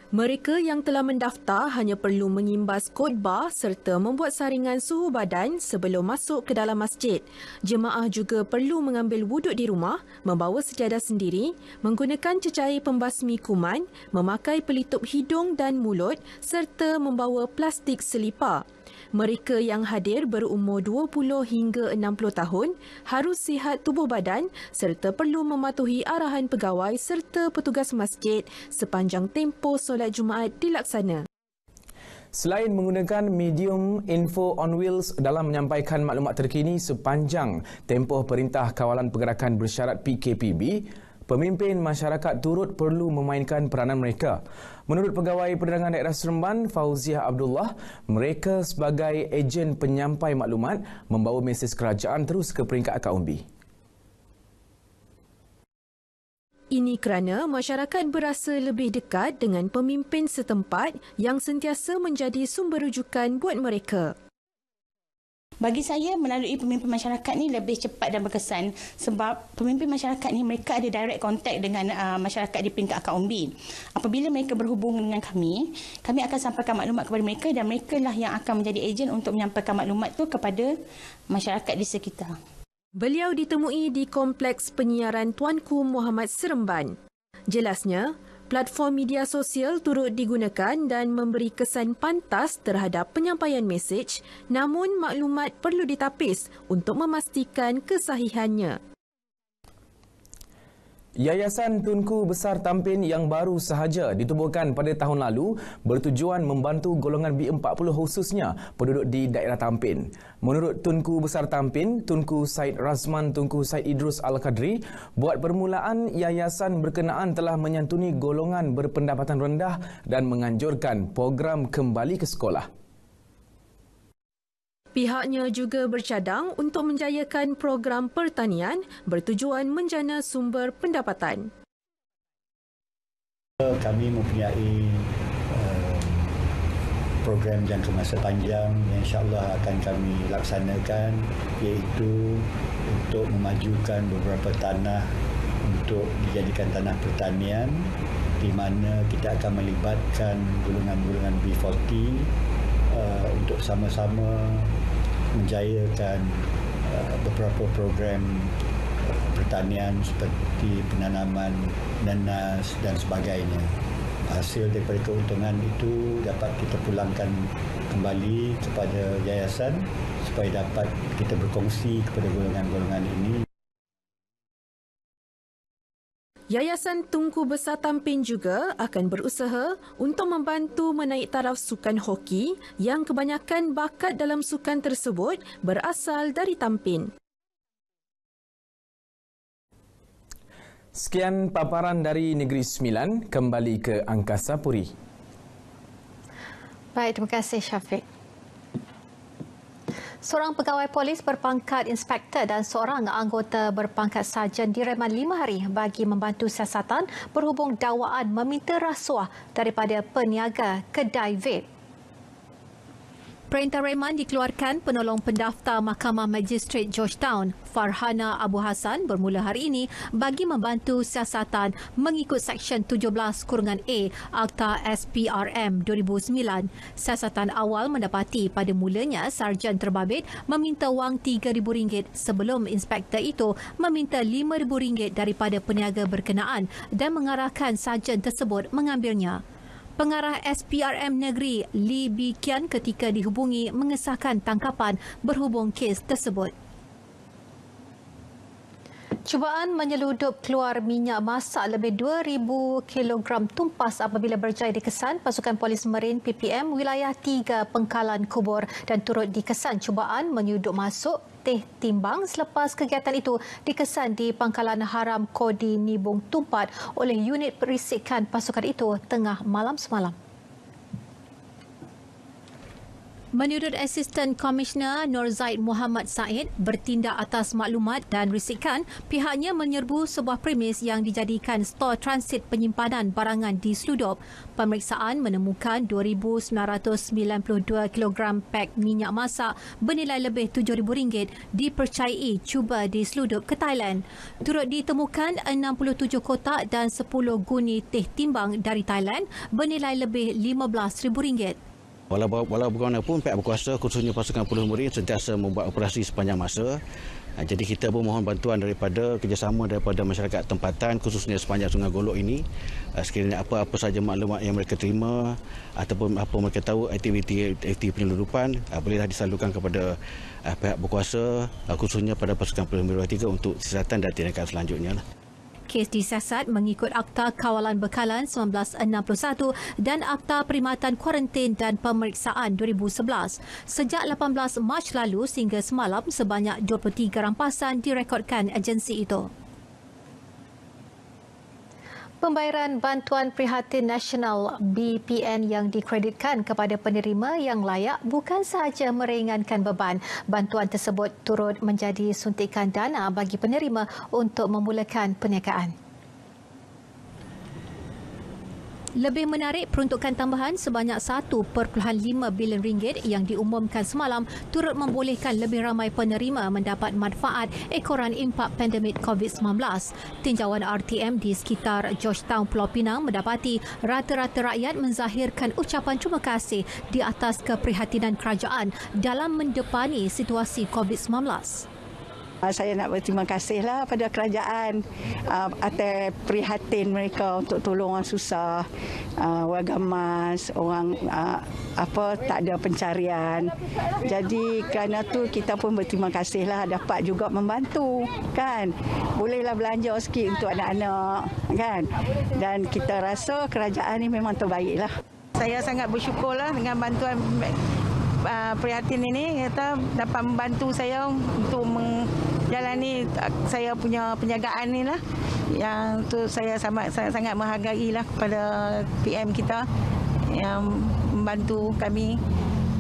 mereka yang telah mendaftar hanya perlu mengimbas kod bar serta membuat saringan suhu badan sebelum masuk ke dalam masjid. Jemaah juga perlu mengambil wuduk di rumah, membawa sejadah sendiri, menggunakan cecair pembasmi kuman, memakai pelitup hidung dan mulut serta membawa plastik selipar. Mereka yang hadir berumur 20 hingga 60 tahun harus sihat tubuh badan serta perlu mematuhi arahan pegawai serta petugas masjid sepanjang tempoh solat Jumaat dilaksana. Selain menggunakan medium info on wheels dalam menyampaikan maklumat terkini sepanjang tempoh Perintah Kawalan Pergerakan Bersyarat PKPB, pemimpin masyarakat turut perlu memainkan peranan mereka. Menurut pegawai Perdagangan daerah Seremban, Fauziah Abdullah, mereka sebagai ejen penyampai maklumat membawa mesej kerajaan terus ke peringkat akar umbi. Ini kerana masyarakat berasa lebih dekat dengan pemimpin setempat yang sentiasa menjadi sumber rujukan buat mereka. Bagi saya melalui pemimpin masyarakat ni lebih cepat dan berkesan sebab pemimpin masyarakat ni mereka ada direct contact dengan uh, masyarakat di peringkat akar umbi. Apabila mereka berhubung dengan kami, kami akan sampaikan maklumat kepada mereka dan mereka lah yang akan menjadi ejen untuk menyampaikan maklumat tu kepada masyarakat di sekitar. Beliau ditemui di Kompleks Penyiaran Tuanku Muhammad Seremban. Jelasnya, Platform media sosial turut digunakan dan memberi kesan pantas terhadap penyampaian mesej, namun maklumat perlu ditapis untuk memastikan kesahihannya. Yayasan Tunku Besar Tampin yang baru sahaja ditubuhkan pada tahun lalu bertujuan membantu golongan B40 khususnya penduduk di daerah Tampin. Menurut Tunku Besar Tampin, Tunku Said Razman Tunku Said Idrus Al-Kadri, buat permulaan yayasan berkenaan telah menyantuni golongan berpendapatan rendah dan menganjurkan program kembali ke sekolah. Pihaknya juga bercadang untuk menjayakan program pertanian bertujuan menjana sumber pendapatan. Kami mempunyai eh, program jangka masa panjang yang insyaAllah akan kami laksanakan iaitu untuk memajukan beberapa tanah untuk dijadikan tanah pertanian di mana kita akan melibatkan golongan-golongan B40 uh, eh, untuk sama-sama menjayakan uh, beberapa program uh, pertanian seperti penanaman nanas dan sebagainya. Hasil daripada keuntungan itu dapat kita pulangkan kembali kepada yayasan supaya dapat kita berkongsi kepada golongan-golongan ini. Yayasan Tungku Besar Tampin juga akan berusaha untuk membantu menaik taraf sukan hoki yang kebanyakan bakat dalam sukan tersebut berasal dari Tampin. Sekian paparan dari Negeri Sembilan kembali ke Angkasa Puri. Baik, terima kasih Syafiq. Seorang pegawai polis berpangkat inspektor dan seorang anggota berpangkat sarjan direman lima hari bagi membantu siasatan berhubung dakwaan meminta rasuah daripada peniaga kedai vape. Perintah reman dikeluarkan penolong pendaftar Mahkamah Magistrate Georgetown, Farhana Abu Hassan bermula hari ini bagi membantu siasatan mengikut Seksyen 17 Kurungan A Akta SPRM 2009. Siasatan awal mendapati pada mulanya Sarjan Terbabit meminta wang RM3,000 sebelum inspektor itu meminta RM5,000 daripada peniaga berkenaan dan mengarahkan Sarjan tersebut mengambilnya. Pengarah SPRM Negeri Lee Bikian ketika dihubungi mengesahkan tangkapan berhubung kes tersebut. Cubaan menyeludup keluar minyak masak lebih 2,000 kg tumpas apabila berjaya dikesan pasukan polis marin PPM wilayah tiga pengkalan kubur dan turut dikesan cubaan menyeludup masuk teh timbang selepas kegiatan itu dikesan di pangkalan haram Kodi Nibung Tumpat oleh unit perisikan pasukan itu tengah malam semalam. Menurut Assistant Commissioner Nur Zaid Muhammad Said, bertindak atas maklumat dan risikan, pihaknya menyerbu sebuah premis yang dijadikan stor transit penyimpanan barangan di Sludop. Pemeriksaan menemukan 2,992 kg pek minyak masak bernilai lebih rm ringgit dipercayai cuba di Sludop ke Thailand. Turut ditemukan 67 kotak dan 10 guni teh timbang dari Thailand bernilai lebih rm ringgit. Walaupun, walaupun bagaimanapun pihak berkuasa khususnya pasukan puluh muri sentiasa membuat operasi sepanjang masa. Ha, jadi kita pun mohon bantuan daripada kerjasama daripada masyarakat tempatan khususnya sepanjang Sungai Golok ini. Ha, sekiranya apa-apa saja maklumat yang mereka terima ataupun apa mereka tahu aktiviti-aktiviti penyelundupan ha, bolehlah disalurkan kepada pihak berkuasa khususnya pada pasukan Pulau Merah 3 untuk siasatan dan tindakan selanjutnya. Lah. Kes disiasat mengikut Akta Kawalan Bekalan 1961 dan Akta Perkhidmatan Kuarantin dan Pemeriksaan 2011. Sejak 18 Mac lalu sehingga semalam sebanyak 23 rampasan direkodkan agensi itu. Pembayaran Bantuan Prihatin Nasional BPN yang dikreditkan kepada penerima yang layak bukan sahaja meringankan beban. Bantuan tersebut turut menjadi suntikan dana bagi penerima untuk memulakan perniagaan. lebih menarik peruntukan tambahan sebanyak 1.5 bilion ringgit yang diumumkan semalam turut membolehkan lebih ramai penerima mendapat manfaat ekoran impak pandemik COVID-19. Tinjauan RTM di sekitar Georgetown Pulau Pinang mendapati rata-rata rakyat menzahirkan ucapan terima kasih di atas keprihatinan kerajaan dalam mendepani situasi COVID-19. Ah, saya nak berterima kasihlah pada kerajaan ah, atas prihatin mereka untuk tolong orang susah, uh, warga mas, orang apa tak ada pencarian. Jadi kerana tu kita pun berterima kasihlah dapat juga membantu kan. Bolehlah belanja sikit untuk anak-anak kan. Dan kita rasa kerajaan ini memang terbaiklah. Saya sangat bersyukurlah dengan bantuan uh, prihatin ini kata dapat membantu saya untuk meng jalan ni saya punya penjagaan ni lah yang tu saya sangat sangat, sangat menghargai lah kepada PM kita yang membantu kami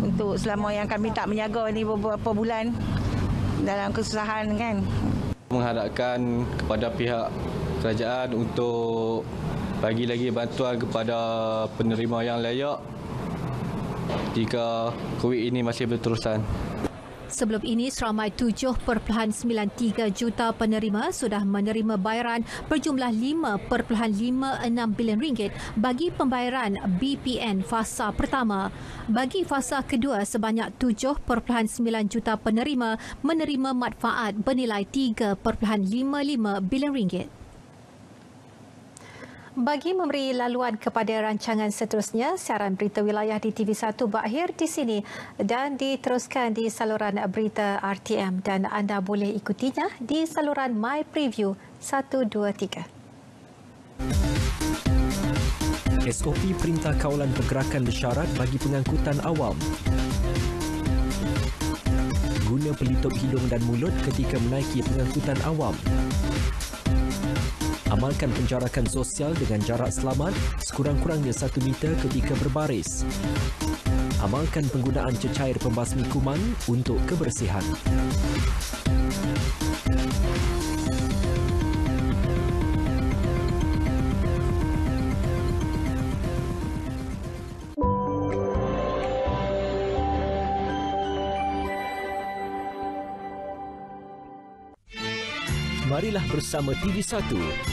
untuk selama yang kami tak menjaga ni beberapa bulan dalam kesusahan kan mengharapkan kepada pihak kerajaan untuk bagi lagi bantuan kepada penerima yang layak jika COVID ini masih berterusan. Sebelum ini, seramai 7.93 juta penerima sudah menerima bayaran berjumlah 5.56 bilion ringgit bagi pembayaran BPN fasa pertama. Bagi fasa kedua, sebanyak 7.9 juta penerima menerima manfaat bernilai 3.55 bilion ringgit. Bagi memberi laluan kepada rancangan seterusnya, siaran berita wilayah di TV1 berakhir di sini dan diteruskan di saluran berita RTM dan anda boleh ikutinya di saluran My Preview 123. SOP Perintah Kawalan Pergerakan Bersyarat bagi pengangkutan awam. Guna pelitup hidung dan mulut ketika menaiki pengangkutan awam. hidung dan mulut ketika menaiki pengangkutan awam. Amalkan penjarakan sosial dengan jarak selamat sekurang-kurangnya 1 meter ketika berbaris. Amalkan penggunaan cecair pembasmi kuman untuk kebersihan. marilah bersama TV1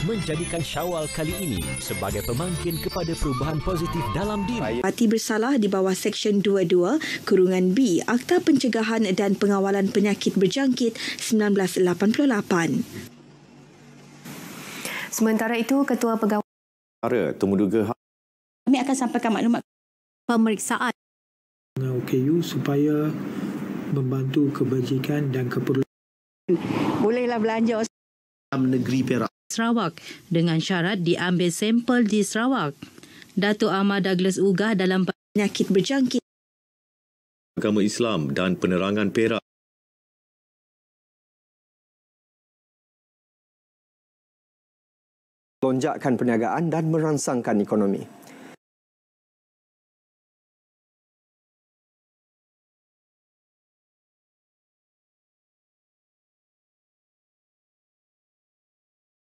menjadikan Syawal kali ini sebagai pemangkin kepada perubahan positif dalam diri. Mati bersalah di bawah Seksyen 22, Kurungan B, Akta Pencegahan dan Pengawalan Penyakit Berjangkit 1988. Sementara itu, Ketua Pegawai Temuduga ha- kami akan sampaikan maklumat pemeriksaan dengan OKU supaya membantu kebajikan dan keperluan. Bolehlah belanja dalam negeri Perak. Sarawak dengan syarat diambil sampel di Sarawak. Datuk Ahmad Douglas Ugah dalam penyakit berjangkit agama Islam dan penerangan Perak lonjakan perniagaan dan merangsangkan ekonomi.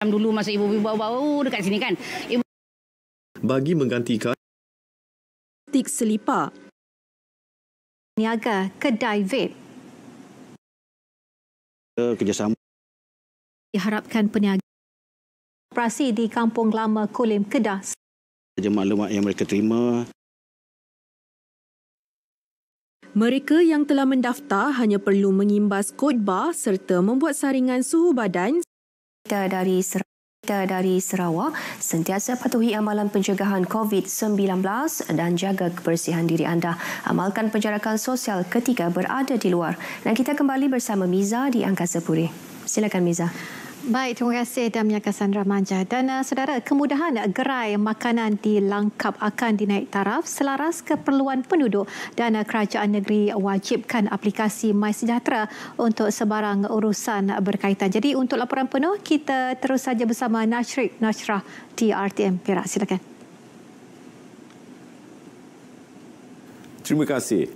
macam dulu masa ibu ibu baru dekat sini kan. Ibu... Bagi menggantikan tik selipa. Niaga kedai vape. Kerjasama. Diharapkan peniaga operasi di Kampung Lama Kolim Kedah. Saja maklumat yang mereka terima. Mereka yang telah mendaftar hanya perlu mengimbas kod bar serta membuat saringan suhu badan kita dari kita dari Sarawak sentiasa patuhi amalan pencegahan COVID-19 dan jaga kebersihan diri anda. Amalkan penjarakan sosial ketika berada di luar. Dan kita kembali bersama Miza di Angkasa Puri. Silakan Miza. Baik, terima kasih Damian Cassandra Manja. Dan uh, saudara, kemudahan gerai makanan di Langkap akan dinaik taraf selaras keperluan penduduk dan uh, kerajaan negeri wajibkan aplikasi MySejahtera untuk sebarang urusan berkaitan. Jadi untuk laporan penuh, kita terus saja bersama Nasrik Nasrah di RTM Perak. Silakan. Terima kasih.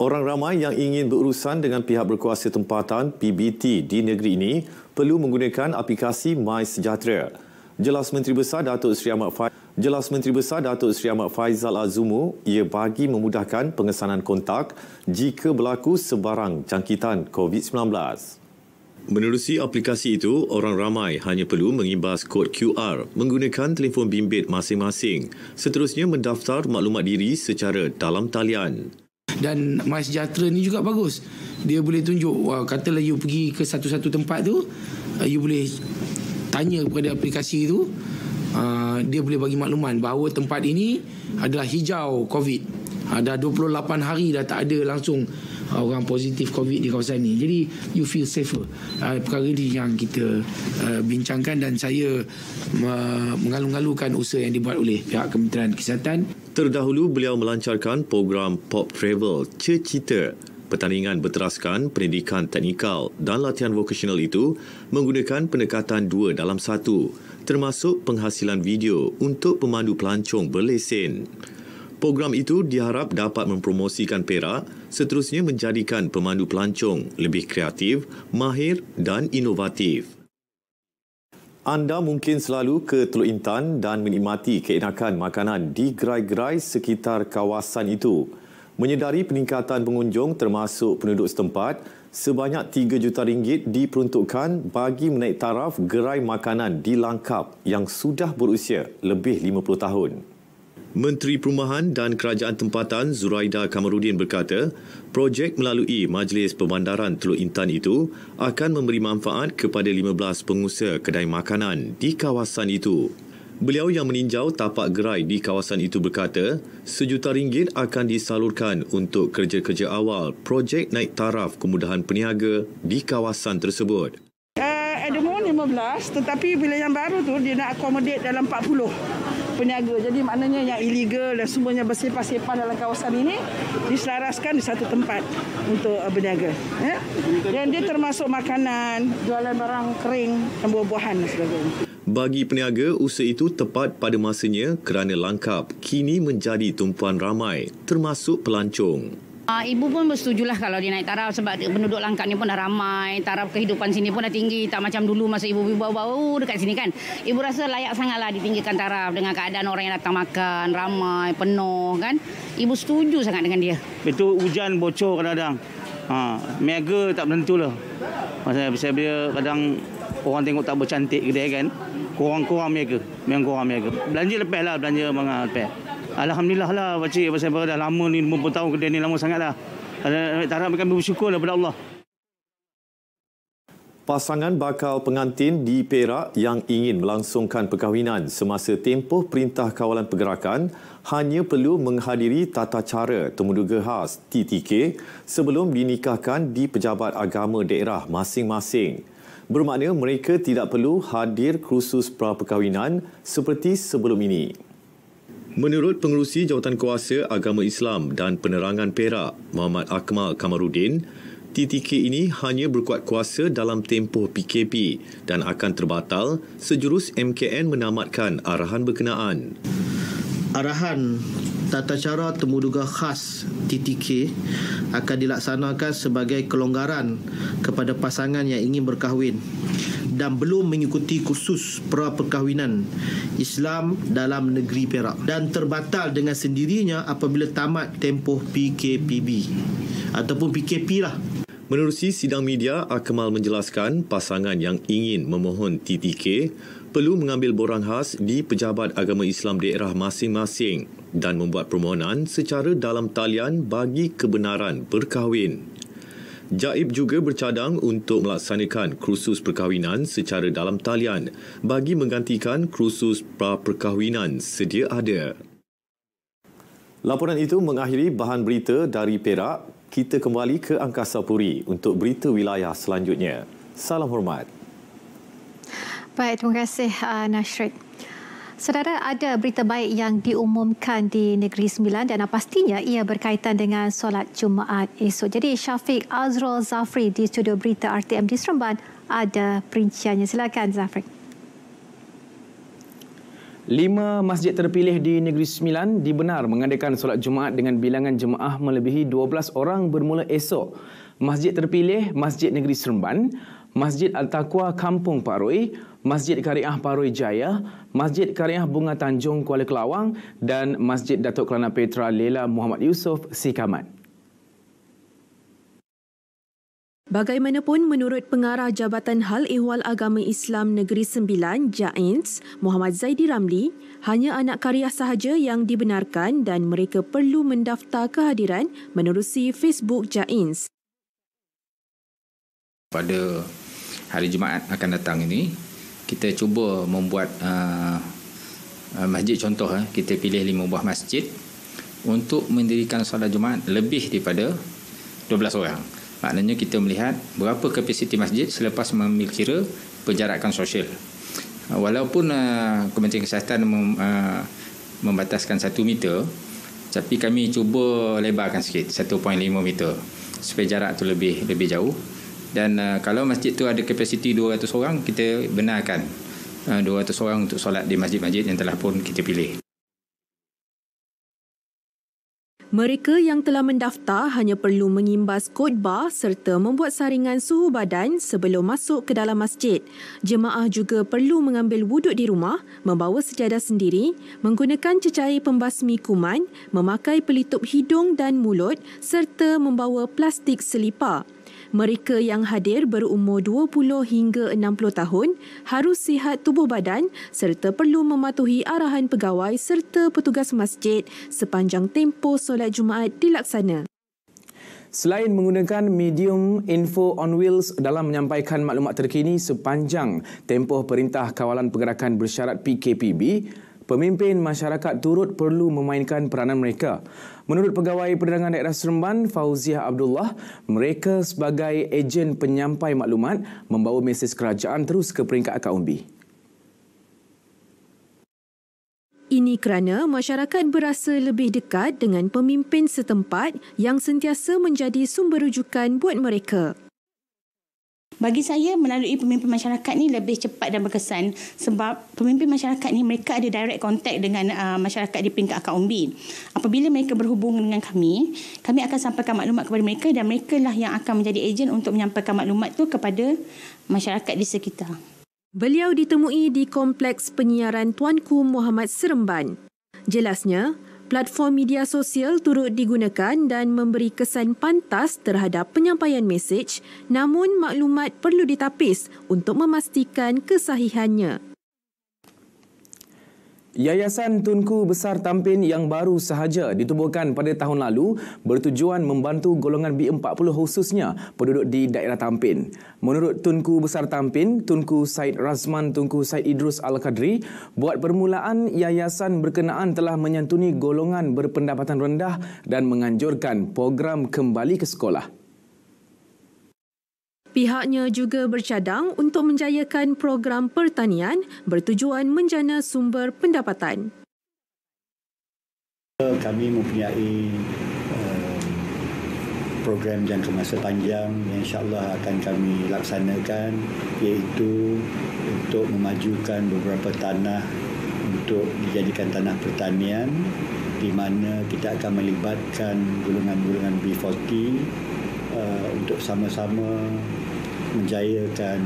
Orang ramai yang ingin berurusan dengan pihak berkuasa tempatan PBT di negeri ini perlu menggunakan aplikasi MySejahtera. Jelas Menteri Besar Datuk Seri Ahmad Faiz Jelas Menteri Besar Datuk Seri Ahmad Faizal Azumu ia bagi memudahkan pengesanan kontak jika berlaku sebarang jangkitan COVID-19. Menerusi aplikasi itu, orang ramai hanya perlu mengimbas kod QR menggunakan telefon bimbit masing-masing. Seterusnya mendaftar maklumat diri secara dalam talian dan My Sejahtera ni juga bagus dia boleh tunjuk wah, katalah you pergi ke satu-satu tempat tu uh, you boleh tanya kepada aplikasi tu uh, dia boleh bagi makluman bahawa tempat ini adalah hijau COVID uh, dah 28 hari dah tak ada langsung Ha, orang positif COVID di kawasan ini. Jadi you feel safer. Uh, perkara ini yang kita uh, bincangkan dan saya uh, mengalung-alungkan usaha yang dibuat oleh pihak Kementerian Kesihatan. Terdahulu beliau melancarkan program Pop Travel Cecita. Pertandingan berteraskan pendidikan teknikal dan latihan vokasional itu menggunakan pendekatan dua dalam satu termasuk penghasilan video untuk pemandu pelancong berlesen. Program itu diharap dapat mempromosikan Perak seterusnya menjadikan pemandu pelancong lebih kreatif, mahir dan inovatif. Anda mungkin selalu ke Teluk Intan dan menikmati keenakan makanan di gerai-gerai sekitar kawasan itu. Menyedari peningkatan pengunjung termasuk penduduk setempat, sebanyak 3 juta ringgit diperuntukkan bagi menaik taraf gerai makanan di Langkap yang sudah berusia lebih 50 tahun. Menteri Perumahan dan Kerajaan Tempatan Zuraida Kamarudin berkata, projek melalui Majlis Pemandaran Teluk Intan itu akan memberi manfaat kepada 15 pengusaha kedai makanan di kawasan itu. Beliau yang meninjau tapak gerai di kawasan itu berkata, sejuta ringgit akan disalurkan untuk kerja-kerja awal projek naik taraf kemudahan peniaga di kawasan tersebut. Uh, Edmund 15 tetapi bila yang baru tu dia nak accommodate dalam 40 peniaga. Jadi maknanya yang illegal dan semuanya bersepah-sepah dalam kawasan ini diselaraskan di satu tempat untuk uh, berniaga. Ya? Dan dia termasuk makanan, jualan barang kering dan buah-buahan dan sebagainya. Bagi peniaga, usaha itu tepat pada masanya kerana langkap kini menjadi tumpuan ramai termasuk pelancong. Uh, ibu pun bersetujulah kalau dia naik taraf sebab penduduk langkat ni pun dah ramai. Taraf kehidupan sini pun dah tinggi. Tak macam dulu masa ibu bawa bau oh, dekat sini kan. Ibu rasa layak sangatlah ditinggikan taraf dengan keadaan orang yang datang makan. Ramai, penuh kan. Ibu setuju sangat dengan dia. Itu hujan bocor kadang-kadang. Ha, mega tak menentu lah. Maksudnya, saya bila kadang orang tengok tak bercantik gitu ya kan. Kurang-kurang mega. Memang kurang mega. Belanja lepas lah. Belanja memang lepas. Alhamdulillah lah Pakcik Pasal apa dah lama ni 20 tahun kedai ni lama sangat lah Tarak kami bersyukur lah kepada Allah Pasangan bakal pengantin di Perak yang ingin melangsungkan perkahwinan semasa tempoh Perintah Kawalan Pergerakan hanya perlu menghadiri tata cara temuduga khas TTK sebelum dinikahkan di Pejabat Agama Daerah masing-masing. Bermakna mereka tidak perlu hadir kursus pra-perkahwinan seperti sebelum ini. Menurut pengerusi jawatan kuasa agama Islam dan penerangan Perak, Muhammad Akmal Kamarudin, TTK ini hanya berkuat kuasa dalam tempoh PKP dan akan terbatal sejurus MKN menamatkan arahan berkenaan arahan tata cara temuduga khas TTK akan dilaksanakan sebagai kelonggaran kepada pasangan yang ingin berkahwin dan belum mengikuti kursus pra perkahwinan Islam dalam negeri Perak dan terbatal dengan sendirinya apabila tamat tempoh PKPB ataupun PKP lah. Menerusi sidang media, Akmal menjelaskan pasangan yang ingin memohon TTK perlu mengambil borang khas di Pejabat Agama Islam daerah masing-masing dan membuat permohonan secara dalam talian bagi kebenaran berkahwin. Jaib juga bercadang untuk melaksanakan kursus perkahwinan secara dalam talian bagi menggantikan kursus pra-perkahwinan sedia ada. Laporan itu mengakhiri bahan berita dari Perak. Kita kembali ke Angkasa Puri untuk berita wilayah selanjutnya. Salam hormat. Baik, terima kasih uh, Nasrid. Saudara, ada berita baik yang diumumkan di Negeri Sembilan dan uh, pastinya ia berkaitan dengan solat Jumaat esok. Jadi Syafiq Azrul Zafri di studio berita RTM di Seremban ada perinciannya. Silakan Zafri. Lima masjid terpilih di Negeri Sembilan dibenar mengadakan solat Jumaat dengan bilangan jemaah melebihi 12 orang bermula esok. Masjid terpilih Masjid Negeri Seremban, Masjid Al-Taqwa Kampung Paroi, Masjid Kariah Paroi Jaya, Masjid Kariah Bunga Tanjung Kuala Kelawang dan Masjid Datuk Kelana Petra Lela Muhammad Yusof Sikamat. Bagaimanapun menurut pengarah Jabatan Hal Ehwal Agama Islam Negeri Sembilan, Jains, Muhammad Zaidi Ramli, hanya anak karya sahaja yang dibenarkan dan mereka perlu mendaftar kehadiran menerusi Facebook Jains. Pada hari Jumaat akan datang ini, kita cuba membuat uh, masjid contoh eh. kita pilih lima buah masjid untuk mendirikan solat Jumaat lebih daripada 12 orang maknanya kita melihat berapa kapasiti masjid selepas mengambil kira penjarakan sosial ah, walaupun uh, Kementerian Kesihatan mem, uh, membataskan 1 meter tapi kami cuba lebarkan sikit 1.5 meter supaya jarak tu lebih lebih jauh dan uh, kalau masjid tu ada kapasiti 200 orang kita benarkan uh, 200 orang untuk solat di masjid-masjid yang telah pun kita pilih mereka yang telah mendaftar hanya perlu mengimbas kod bar serta membuat saringan suhu badan sebelum masuk ke dalam masjid. Jemaah juga perlu mengambil wuduk di rumah, membawa sejadah sendiri, menggunakan cecair pembasmi kuman, memakai pelitup hidung dan mulut serta membawa plastik selipar. Mereka yang hadir berumur 20 hingga 60 tahun harus sihat tubuh badan serta perlu mematuhi arahan pegawai serta petugas masjid sepanjang tempoh solat Jumaat dilaksana. Selain menggunakan medium info on wheels dalam menyampaikan maklumat terkini sepanjang tempoh Perintah Kawalan Pergerakan Bersyarat PKPB, pemimpin masyarakat turut perlu memainkan peranan mereka. Menurut Pegawai Perdagangan Daerah Seremban Fauziah Abdullah, mereka sebagai ejen penyampai maklumat membawa mesej kerajaan terus ke peringkat akar umbi. Ini kerana masyarakat berasa lebih dekat dengan pemimpin setempat yang sentiasa menjadi sumber rujukan buat mereka. Bagi saya melalui pemimpin masyarakat ni lebih cepat dan berkesan sebab pemimpin masyarakat ni mereka ada direct contact dengan uh, masyarakat di peringkat akaun B. Apabila mereka berhubung dengan kami, kami akan sampaikan maklumat kepada mereka dan mereka lah yang akan menjadi ejen untuk menyampaikan maklumat tu kepada masyarakat di sekitar. Beliau ditemui di kompleks penyiaran Tuanku Muhammad Seremban. Jelasnya, Platform media sosial turut digunakan dan memberi kesan pantas terhadap penyampaian mesej, namun maklumat perlu ditapis untuk memastikan kesahihannya. Yayasan Tunku Besar Tampin yang baru sahaja ditubuhkan pada tahun lalu bertujuan membantu golongan B40 khususnya penduduk di daerah Tampin. Menurut Tunku Besar Tampin, Tunku Said Razman Tunku Said Idrus Al-Kadri, buat permulaan yayasan berkenaan telah menyantuni golongan berpendapatan rendah dan menganjurkan program kembali ke sekolah. Pihaknya juga bercadang untuk menjayakan program pertanian bertujuan menjana sumber pendapatan. Kami mempunyai eh, program jangka masa panjang yang insyaAllah akan kami laksanakan iaitu untuk memajukan beberapa tanah untuk dijadikan tanah pertanian di mana kita akan melibatkan golongan-golongan B40 uh, eh, untuk sama-sama menjayakan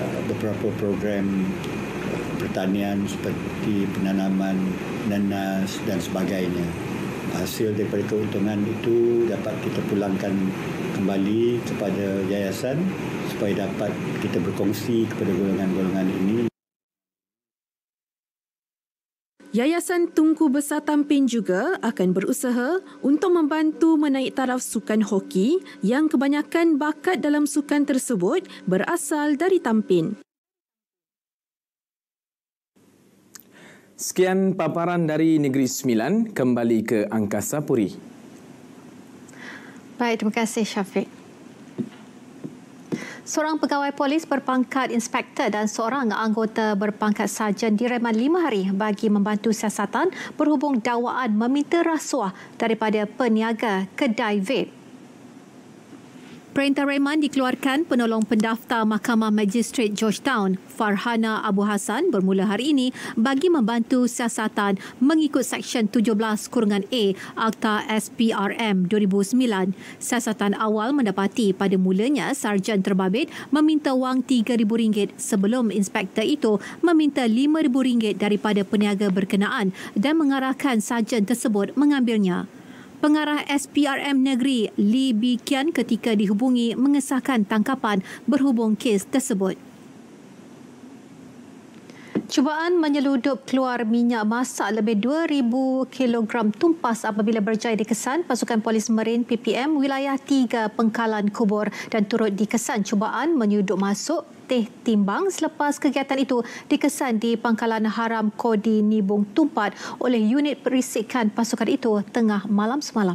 uh, beberapa program uh, pertanian seperti penanaman nanas dan sebagainya. Hasil daripada keuntungan itu dapat kita pulangkan kembali kepada yayasan supaya dapat kita berkongsi kepada golongan-golongan ini Yayasan Tungku Besar Tampin juga akan berusaha untuk membantu menaik taraf sukan hoki yang kebanyakan bakat dalam sukan tersebut berasal dari Tampin. Sekian paparan dari Negeri Sembilan kembali ke Angkasa Puri. Baik, terima kasih Syafiq. Seorang pegawai polis berpangkat inspektor dan seorang anggota berpangkat sarjan direman lima hari bagi membantu siasatan berhubung dakwaan meminta rasuah daripada peniaga kedai vape. Perintah Rehman dikeluarkan penolong pendaftar Mahkamah Magistrate Georgetown, Farhana Abu Hassan bermula hari ini bagi membantu siasatan mengikut Seksyen 17 Kurungan A Akta SPRM 2009. Siasatan awal mendapati pada mulanya Sarjan Terbabit meminta wang RM3,000 sebelum inspektor itu meminta RM5,000 daripada peniaga berkenaan dan mengarahkan Sarjan tersebut mengambilnya. Pengarah SPRM Negeri Lee Bi Kian ketika dihubungi mengesahkan tangkapan berhubung kes tersebut. Cubaan menyeludup keluar minyak masak lebih 2,000 kg tumpas apabila berjaya dikesan pasukan polis marin PPM wilayah tiga pengkalan kubur dan turut dikesan cubaan menyeludup masuk Fatih Timbang selepas kegiatan itu dikesan di pangkalan haram Kodi Nibung Tumpat oleh unit perisikan pasukan itu tengah malam semalam.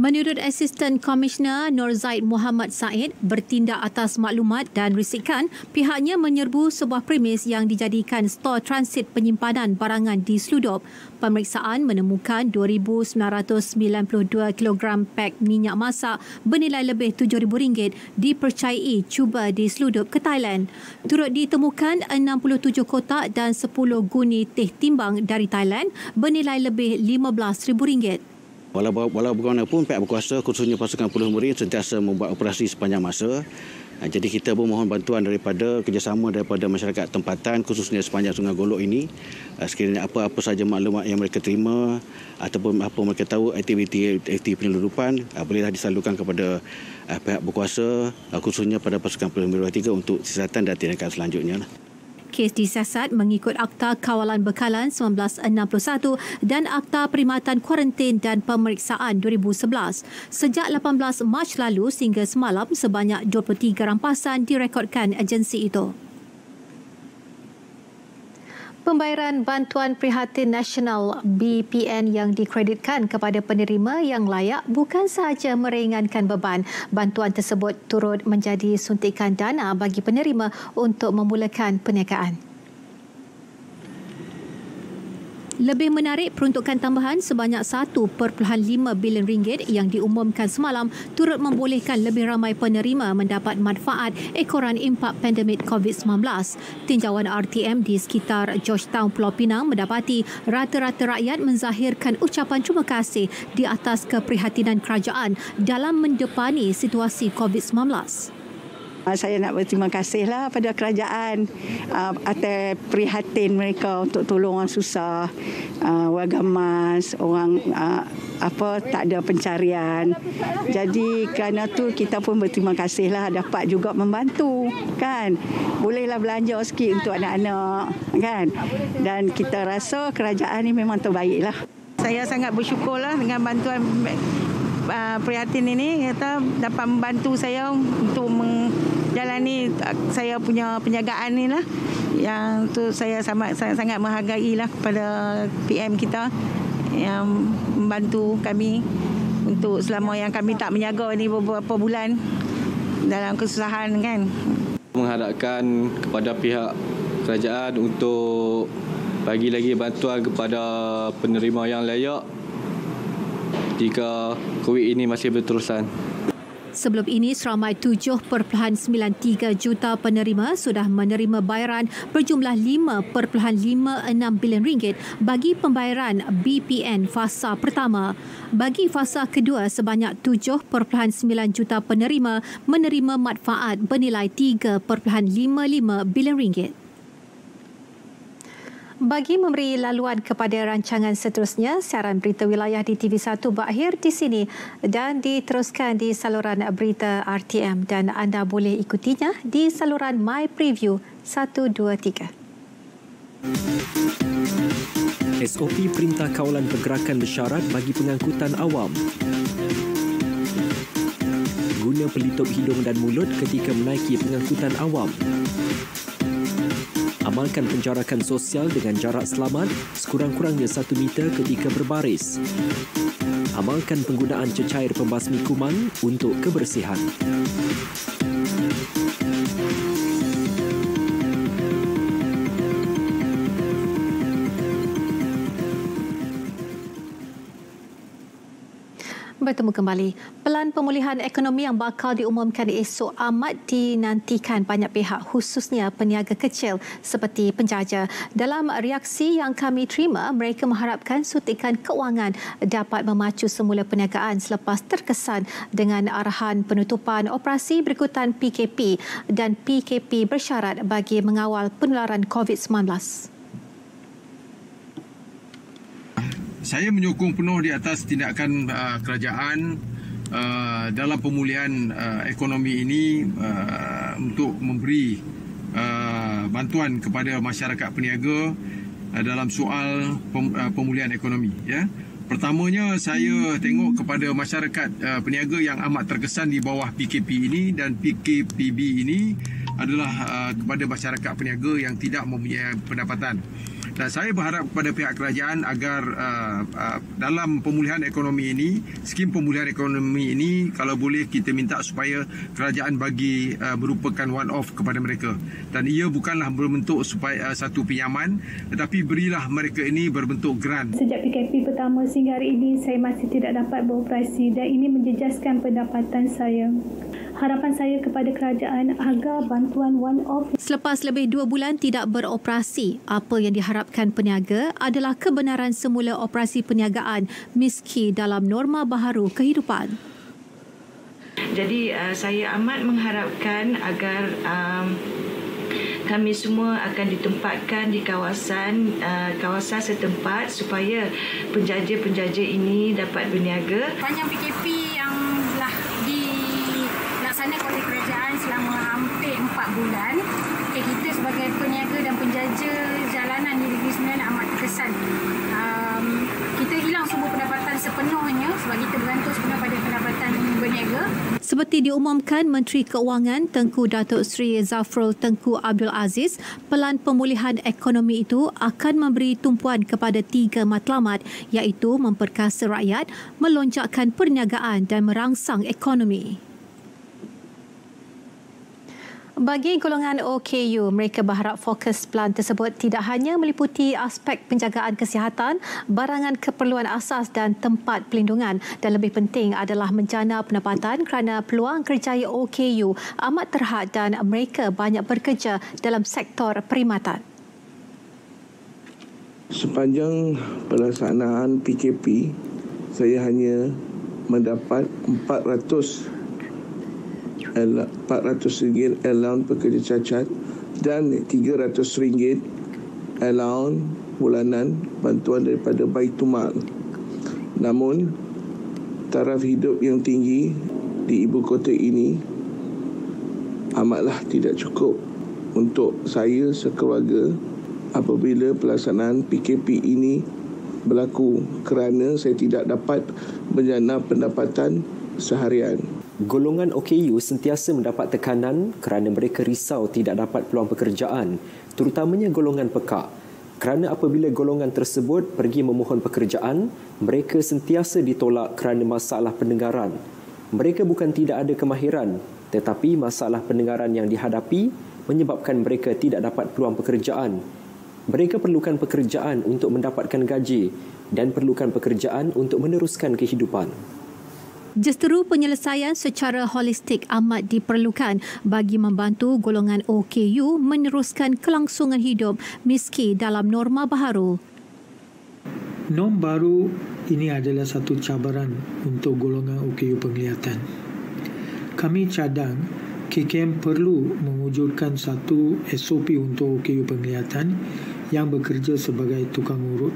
Menurut Assistant Commissioner Nur Zaid Muhammad Said, bertindak atas maklumat dan risikan, pihaknya menyerbu sebuah premis yang dijadikan stor transit penyimpanan barangan di Sludop. Pemeriksaan menemukan 2,992 kg pek minyak masak bernilai lebih rm ringgit dipercayai cuba di Sludop ke Thailand. Turut ditemukan 67 kotak dan 10 guni teh timbang dari Thailand bernilai lebih rm ringgit. Walau, walau bagaimanapun pihak berkuasa khususnya pasukan puluh murid sentiasa membuat operasi sepanjang masa. Ha, jadi kita pun mohon bantuan daripada kerjasama daripada masyarakat tempatan khususnya sepanjang Sungai Golok ini. Ha, sekiranya apa-apa saja maklumat yang mereka terima ataupun apa mereka tahu aktiviti-aktiviti penyelundupan ha, bolehlah disalurkan kepada pihak berkuasa khususnya pada pasukan puluh Merah 3 untuk siasatan dan tindakan selanjutnya kes disiasat mengikut Akta Kawalan Bekalan 1961 dan Akta Perkhidmatan Kuarantin dan Pemeriksaan 2011. Sejak 18 Mac lalu sehingga semalam sebanyak 23 rampasan direkodkan agensi itu pembayaran bantuan prihatin nasional BPN yang dikreditkan kepada penerima yang layak bukan sahaja meringankan beban. Bantuan tersebut turut menjadi suntikan dana bagi penerima untuk memulakan perniagaan. Lebih menarik, peruntukan tambahan sebanyak 1.5 bilion ringgit yang diumumkan semalam turut membolehkan lebih ramai penerima mendapat manfaat ekoran impak pandemik COVID-19. Tinjauan RTM di sekitar Georgetown Pulau Pinang mendapati rata-rata rakyat menzahirkan ucapan cuma kasih di atas keprihatinan kerajaan dalam mendepani situasi COVID-19. Ah, saya nak berterima kasihlah pada kerajaan ah, atas prihatin mereka untuk tolong orang susah, uh, warga mas, orang apa tak ada pencarian. Jadi kerana tu kita pun berterima kasihlah dapat juga membantu kan. Bolehlah belanja sikit untuk anak-anak kan. Dan kita rasa kerajaan ini memang terbaiklah. Saya sangat bersyukurlah dengan bantuan uh, prihatin ini kata dapat membantu saya untuk menjalani ah, saya punya penjagaan ini lah yang tu saya sangat sangat menghargai lah kepada PM kita yang membantu kami untuk selama yang kami tak menjaga ini beberapa bulan dalam kesusahan kan. Mengharapkan kepada pihak kerajaan untuk bagi lagi bantuan kepada penerima yang layak jika COVID ini masih berterusan. Sebelum ini, seramai 7.93 juta penerima sudah menerima bayaran berjumlah 5.56 bilion ringgit bagi pembayaran BPN fasa pertama. Bagi fasa kedua, sebanyak 7.9 juta penerima menerima manfaat bernilai 3.55 bilion ringgit. Bagi memberi laluan kepada rancangan seterusnya, siaran berita wilayah di TV1 berakhir di sini dan diteruskan di saluran berita RTM dan anda boleh ikutinya di saluran My Preview 123. SOP Perintah Kawalan Pergerakan Bersyarat bagi pengangkutan awam. Guna pelitup hidung dan mulut ketika menaiki pengangkutan awam amalkan penjarakan sosial dengan jarak selamat sekurang-kurangnya 1 meter ketika berbaris. Amalkan penggunaan cecair pembasmi kuman untuk kebersihan. bertemu kembali. Pelan pemulihan ekonomi yang bakal diumumkan esok amat dinantikan banyak pihak khususnya peniaga kecil seperti penjaja. Dalam reaksi yang kami terima, mereka mengharapkan suntikan kewangan dapat memacu semula perniagaan selepas terkesan dengan arahan penutupan operasi berikutan PKP dan PKP bersyarat bagi mengawal penularan COVID-19. saya menyokong penuh di atas tindakan uh, kerajaan uh, dalam pemulihan uh, ekonomi ini uh, untuk memberi uh, bantuan kepada masyarakat peniaga uh, dalam soal pem, uh, pemulihan ekonomi ya. Pertamanya saya tengok kepada masyarakat uh, peniaga yang amat terkesan di bawah PKP ini dan PKPB ini adalah uh, kepada masyarakat peniaga yang tidak mempunyai pendapatan dan saya berharap kepada pihak kerajaan agar uh, uh, dalam pemulihan ekonomi ini skim pemulihan ekonomi ini kalau boleh kita minta supaya kerajaan bagi uh, merupakan one off kepada mereka dan ia bukanlah berbentuk supaya uh, satu pinjaman tetapi berilah mereka ini berbentuk grant sejak PKP pertama sehingga hari ini saya masih tidak dapat beroperasi dan ini menjejaskan pendapatan saya harapan saya kepada kerajaan agar bantuan one-off. Selepas lebih dua bulan tidak beroperasi, apa yang diharapkan peniaga adalah kebenaran semula operasi perniagaan meski dalam norma baharu kehidupan. Jadi uh, saya amat mengharapkan agar um, kami semua akan ditempatkan di kawasan uh, kawasan setempat supaya penjaja-penjaja ini dapat berniaga. banyak PKP yang dilaksanakan oleh kerajaan selama hampir 4 bulan. Okay, eh, kita sebagai peniaga dan penjaja jalanan di Negeri Sembilan amat terkesan. Um, kita hilang semua pendapatan sepenuhnya sebab kita bergantung sepenuhnya pada pendapatan berniaga. Seperti diumumkan Menteri Keuangan Tengku Datuk Seri Zafrul Tengku Abdul Aziz, pelan pemulihan ekonomi itu akan memberi tumpuan kepada tiga matlamat iaitu memperkasa rakyat, melonjakkan perniagaan dan merangsang ekonomi. Bagi golongan OKU, mereka berharap fokus pelan tersebut tidak hanya meliputi aspek penjagaan kesihatan, barangan keperluan asas dan tempat pelindungan dan lebih penting adalah menjana pendapatan kerana peluang kerjaya OKU amat terhad dan mereka banyak bekerja dalam sektor perkhidmatan. Sepanjang pelaksanaan PKP, saya hanya mendapat 400 RM400 allowance pekerja cacat dan RM300 allowance bulanan bantuan daripada Baitumal. Namun, taraf hidup yang tinggi di ibu kota ini amatlah tidak cukup untuk saya sekeluarga apabila pelaksanaan PKP ini berlaku kerana saya tidak dapat menjana pendapatan seharian. Golongan OKU sentiasa mendapat tekanan kerana mereka risau tidak dapat peluang pekerjaan, terutamanya golongan pekak. Kerana apabila golongan tersebut pergi memohon pekerjaan, mereka sentiasa ditolak kerana masalah pendengaran. Mereka bukan tidak ada kemahiran, tetapi masalah pendengaran yang dihadapi menyebabkan mereka tidak dapat peluang pekerjaan. Mereka perlukan pekerjaan untuk mendapatkan gaji dan perlukan pekerjaan untuk meneruskan kehidupan. Justeru penyelesaian secara holistik amat diperlukan bagi membantu golongan OKU meneruskan kelangsungan hidup meski dalam norma baharu. Norm baru ini adalah satu cabaran untuk golongan OKU penglihatan. Kami cadang KKM perlu mewujudkan satu SOP untuk OKU penglihatan yang bekerja sebagai tukang urut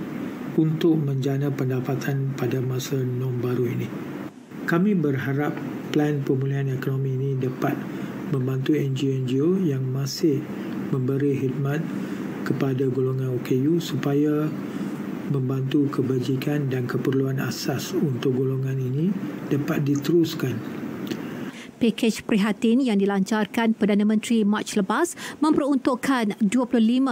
untuk menjana pendapatan pada masa norm baru ini kami berharap plan pemulihan ekonomi ini dapat membantu NGO-NGO yang masih memberi khidmat kepada golongan OKU supaya membantu kebajikan dan keperluan asas untuk golongan ini dapat diteruskan. Pakej prihatin yang dilancarkan Perdana Menteri Mac lepas memperuntukkan 25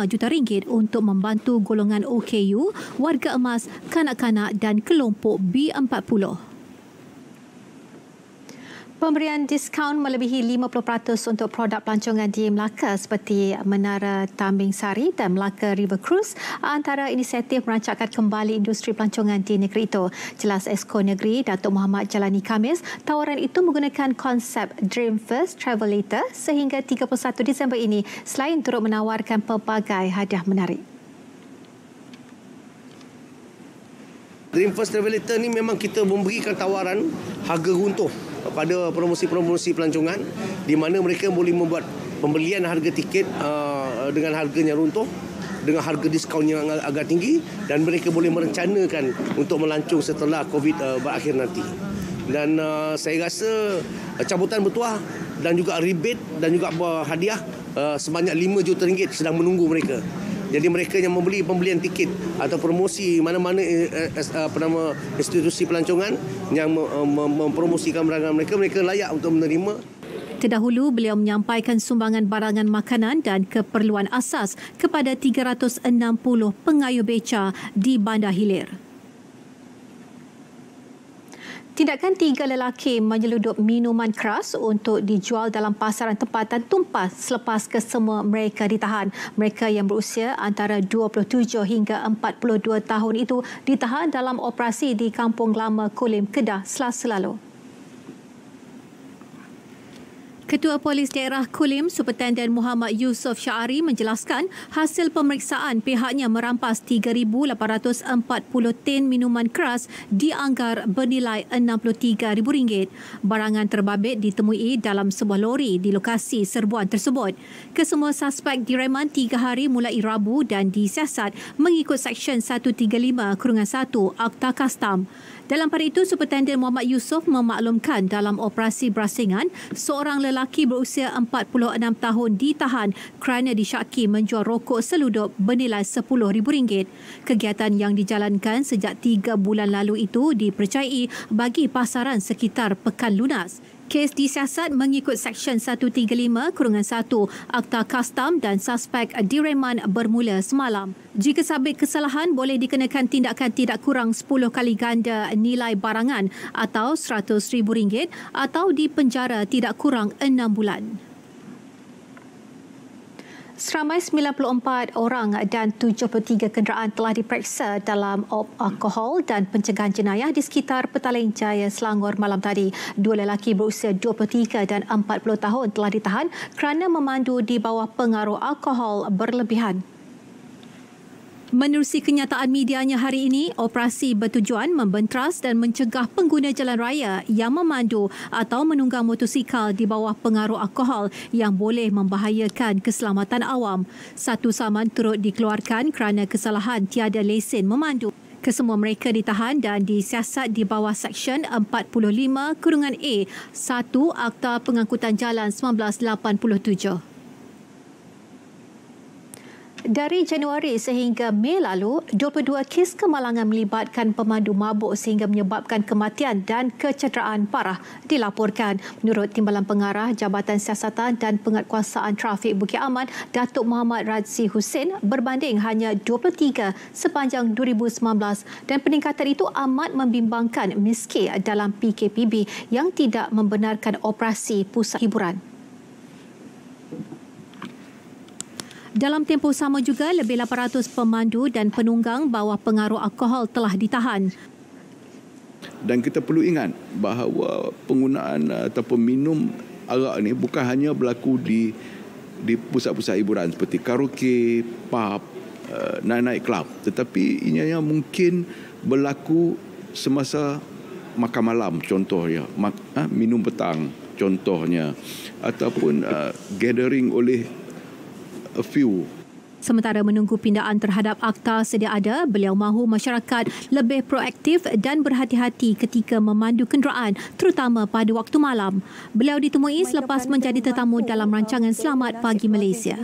juta ringgit untuk membantu golongan OKU, warga emas, kanak-kanak dan kelompok B40. Pemberian diskaun melebihi 50% untuk produk pelancongan di Melaka seperti Menara Tambing Sari dan Melaka River Cruise antara inisiatif merancangkan kembali industri pelancongan di negeri itu. Jelas Esko Negeri, Datuk Muhammad Jalani Kamis, tawaran itu menggunakan konsep Dream First Travel Later sehingga 31 Disember ini selain turut menawarkan pelbagai hadiah menarik. Dream First Travelator ni memang kita memberikan tawaran harga runtuh pada promosi-promosi pelancongan di mana mereka boleh membuat pembelian harga tiket uh, dengan harganya runtuh dengan harga diskaun yang agak tinggi dan mereka boleh merencanakan untuk melancong setelah COVID uh, berakhir nanti. Dan uh, saya rasa uh, cabutan bertuah dan juga rebate dan juga hadiah uh, sebanyak 5 juta ringgit sedang menunggu mereka. Jadi mereka yang membeli pembelian tiket atau promosi mana-mana eh, eh, eh, apa nama institusi pelancongan yang mempromosikan barangan mereka mereka layak untuk menerima Terdahulu, beliau menyampaikan sumbangan barangan makanan dan keperluan asas kepada 360 pengayuh beca di Bandar Hilir. Tindakan tiga lelaki menyeludup minuman keras untuk dijual dalam pasaran tempatan tumpas selepas kesemua mereka ditahan. Mereka yang berusia antara 27 hingga 42 tahun itu ditahan dalam operasi di Kampung Lama Kulim Kedah selasa lalu. Ketua Polis Daerah Kulim, Superintendent Muhammad Yusof Syari menjelaskan hasil pemeriksaan pihaknya merampas 3,840 tin minuman keras dianggar bernilai RM63,000. Barangan terbabit ditemui dalam sebuah lori di lokasi serbuan tersebut. Kesemua suspek direman tiga hari mulai Rabu dan disiasat mengikut Seksyen 135-1 Akta Kastam. Dalam pada itu, Superintendent Muhammad Yusof memaklumkan dalam operasi berasingan, seorang lelaki berusia 46 tahun ditahan kerana disyaki menjual rokok seludup bernilai RM10,000. Kegiatan yang dijalankan sejak tiga bulan lalu itu dipercayai bagi pasaran sekitar Pekan Lunas kes disiasat mengikut Seksyen 135 kurungan 1 Akta Kastam dan suspek direman bermula semalam. Jika sabit kesalahan boleh dikenakan tindakan tidak kurang 10 kali ganda nilai barangan atau RM100,000 atau dipenjara tidak kurang 6 bulan. Seramai 94 orang dan 73 kenderaan telah diperiksa dalam op alkohol dan pencegahan jenayah di sekitar Petaling Jaya Selangor malam tadi. Dua lelaki berusia 23 dan 40 tahun telah ditahan kerana memandu di bawah pengaruh alkohol berlebihan. Menerusi kenyataan medianya hari ini, operasi bertujuan membentras dan mencegah pengguna jalan raya yang memandu atau menunggang motosikal di bawah pengaruh alkohol yang boleh membahayakan keselamatan awam. Satu saman turut dikeluarkan kerana kesalahan tiada lesen memandu. Kesemua mereka ditahan dan disiasat di bawah Seksyen 45 Kurungan A 1 Akta Pengangkutan Jalan 1987. Dari Januari sehingga Mei lalu, 22 kes kemalangan melibatkan pemandu mabuk sehingga menyebabkan kematian dan kecederaan parah dilaporkan. Menurut Timbalan Pengarah Jabatan Siasatan dan Penguatkuasaan Trafik Bukit Aman, Datuk Muhammad Razzi Hussein berbanding hanya 23 sepanjang 2019 dan peningkatan itu amat membimbangkan miski dalam PKPB yang tidak membenarkan operasi pusat hiburan. Dalam tempoh sama juga, lebih 800 pemandu dan penunggang bawah pengaruh alkohol telah ditahan. Dan kita perlu ingat bahawa penggunaan uh, atau minum arak ini bukan hanya berlaku di di pusat-pusat hiburan seperti karaoke, pub, naik uh, night club. Tetapi ini hanya mungkin berlaku semasa makan malam contohnya, ha, minum petang contohnya ataupun uh, gathering oleh a few. Sementara menunggu pindaan terhadap akta sedia ada, beliau mahu masyarakat lebih proaktif dan berhati-hati ketika memandu kenderaan, terutama pada waktu malam. Beliau ditemui selepas menjadi tetamu dalam rancangan Selamat Pagi Malaysia.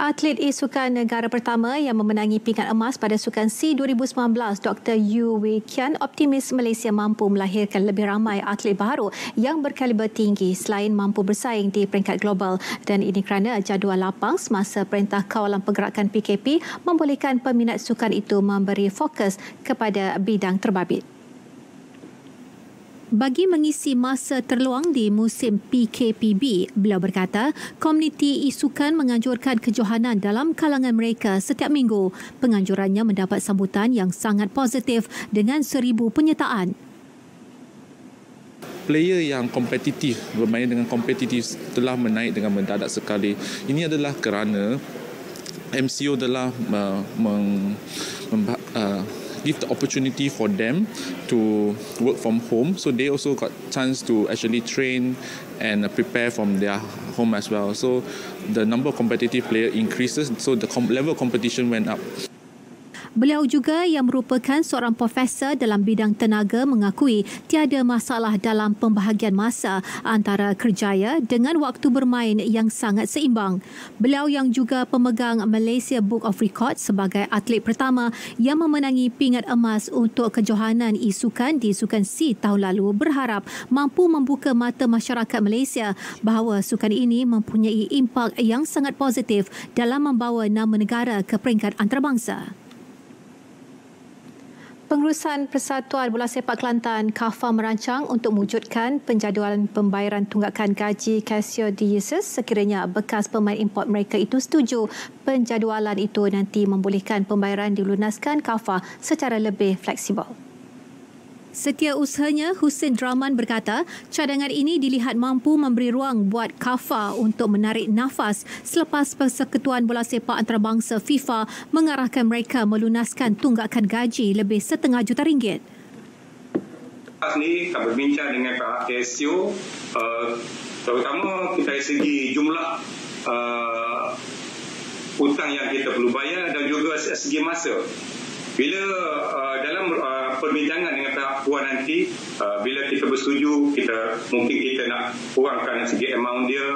Atlet e-sukan negara pertama yang memenangi pingat emas pada sukan C 2019, Dr. Yu Wei Kian optimis Malaysia mampu melahirkan lebih ramai atlet baru yang berkaliber tinggi selain mampu bersaing di peringkat global. Dan ini kerana jadual lapang semasa Perintah Kawalan Pergerakan PKP membolehkan peminat sukan itu memberi fokus kepada bidang terbabit. Bagi mengisi masa terluang di musim PKPB, beliau berkata, komuniti isukan menganjurkan kejohanan dalam kalangan mereka setiap minggu. Penganjurannya mendapat sambutan yang sangat positif dengan seribu penyertaan. Player yang kompetitif, bermain dengan kompetitif telah menaik dengan mendadak sekali. Ini adalah kerana MCO telah uh, meng, memba, uh, give the opportunity for them to work from home so they also got chance to actually train and prepare from their home as well so the number of competitive player increases so the com- level of competition went up Beliau juga yang merupakan seorang profesor dalam bidang tenaga mengakui tiada masalah dalam pembahagian masa antara kerjaya dengan waktu bermain yang sangat seimbang. Beliau yang juga pemegang Malaysia Book of Record sebagai atlet pertama yang memenangi pingat emas untuk kejohanan Isukan di Sukan C tahun lalu berharap mampu membuka mata masyarakat Malaysia bahawa sukan ini mempunyai impak yang sangat positif dalam membawa nama negara ke peringkat antarabangsa. Pengurusan Persatuan Bola Sepak Kelantan KAFA merancang untuk mewujudkan penjadualan pembayaran tunggakan gaji Casio Diasis sekiranya bekas pemain import mereka itu setuju penjadualan itu nanti membolehkan pembayaran dilunaskan KAFA secara lebih fleksibel. Setiap usahanya, Hussein Draman berkata, cadangan ini dilihat mampu memberi ruang buat KAFA untuk menarik nafas selepas Persekutuan Bola Sepak Antarabangsa FIFA mengarahkan mereka melunaskan tunggakan gaji lebih setengah juta ringgit. Lepas ini, kita berbincang dengan Pak ASU, eh, terutama kita segi jumlah hutang eh, yang kita perlu bayar dan juga segi masa bila uh, dalam uh, perbincangan dengan pihak puan nanti uh, bila kita bersetuju kita mungkin kita nak kurangkan dari segi amount dia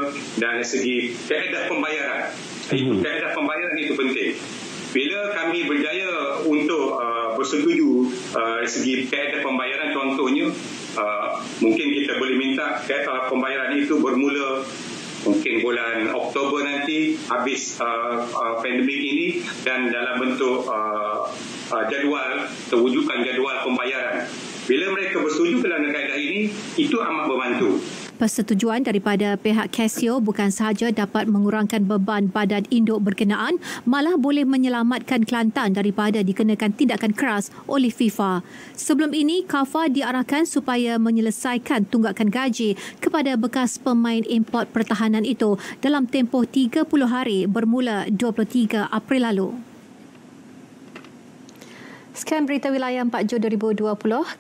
dan dari segi kaedah pembayaran itu hmm. kaedah pembayaran itu penting bila kami berjaya untuk uh, bersetuju uh, dari segi kaedah pembayaran contohnya uh, mungkin kita boleh minta kaedah pembayaran itu bermula mungkin bulan Oktober nanti habis uh, uh, pandemik ini dan dalam bentuk uh, uh, jadual terwujudkan jadual pembayaran. Bila mereka bersetuju dalam negara ini, itu amat membantu persetujuan daripada pihak Casio bukan sahaja dapat mengurangkan beban badan induk berkenaan, malah boleh menyelamatkan Kelantan daripada dikenakan tindakan keras oleh FIFA. Sebelum ini, CAFA diarahkan supaya menyelesaikan tunggakan gaji kepada bekas pemain import pertahanan itu dalam tempoh 30 hari bermula 23 April lalu. Sekian berita wilayah 4 Jun 2020.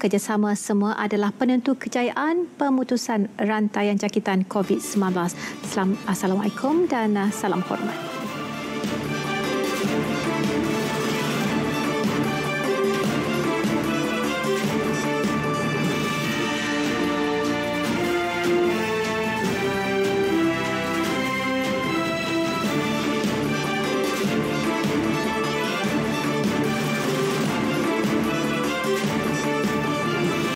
Kerjasama semua adalah penentu kejayaan pemutusan rantaian jangkitan COVID-19. Assalamualaikum dan salam hormat.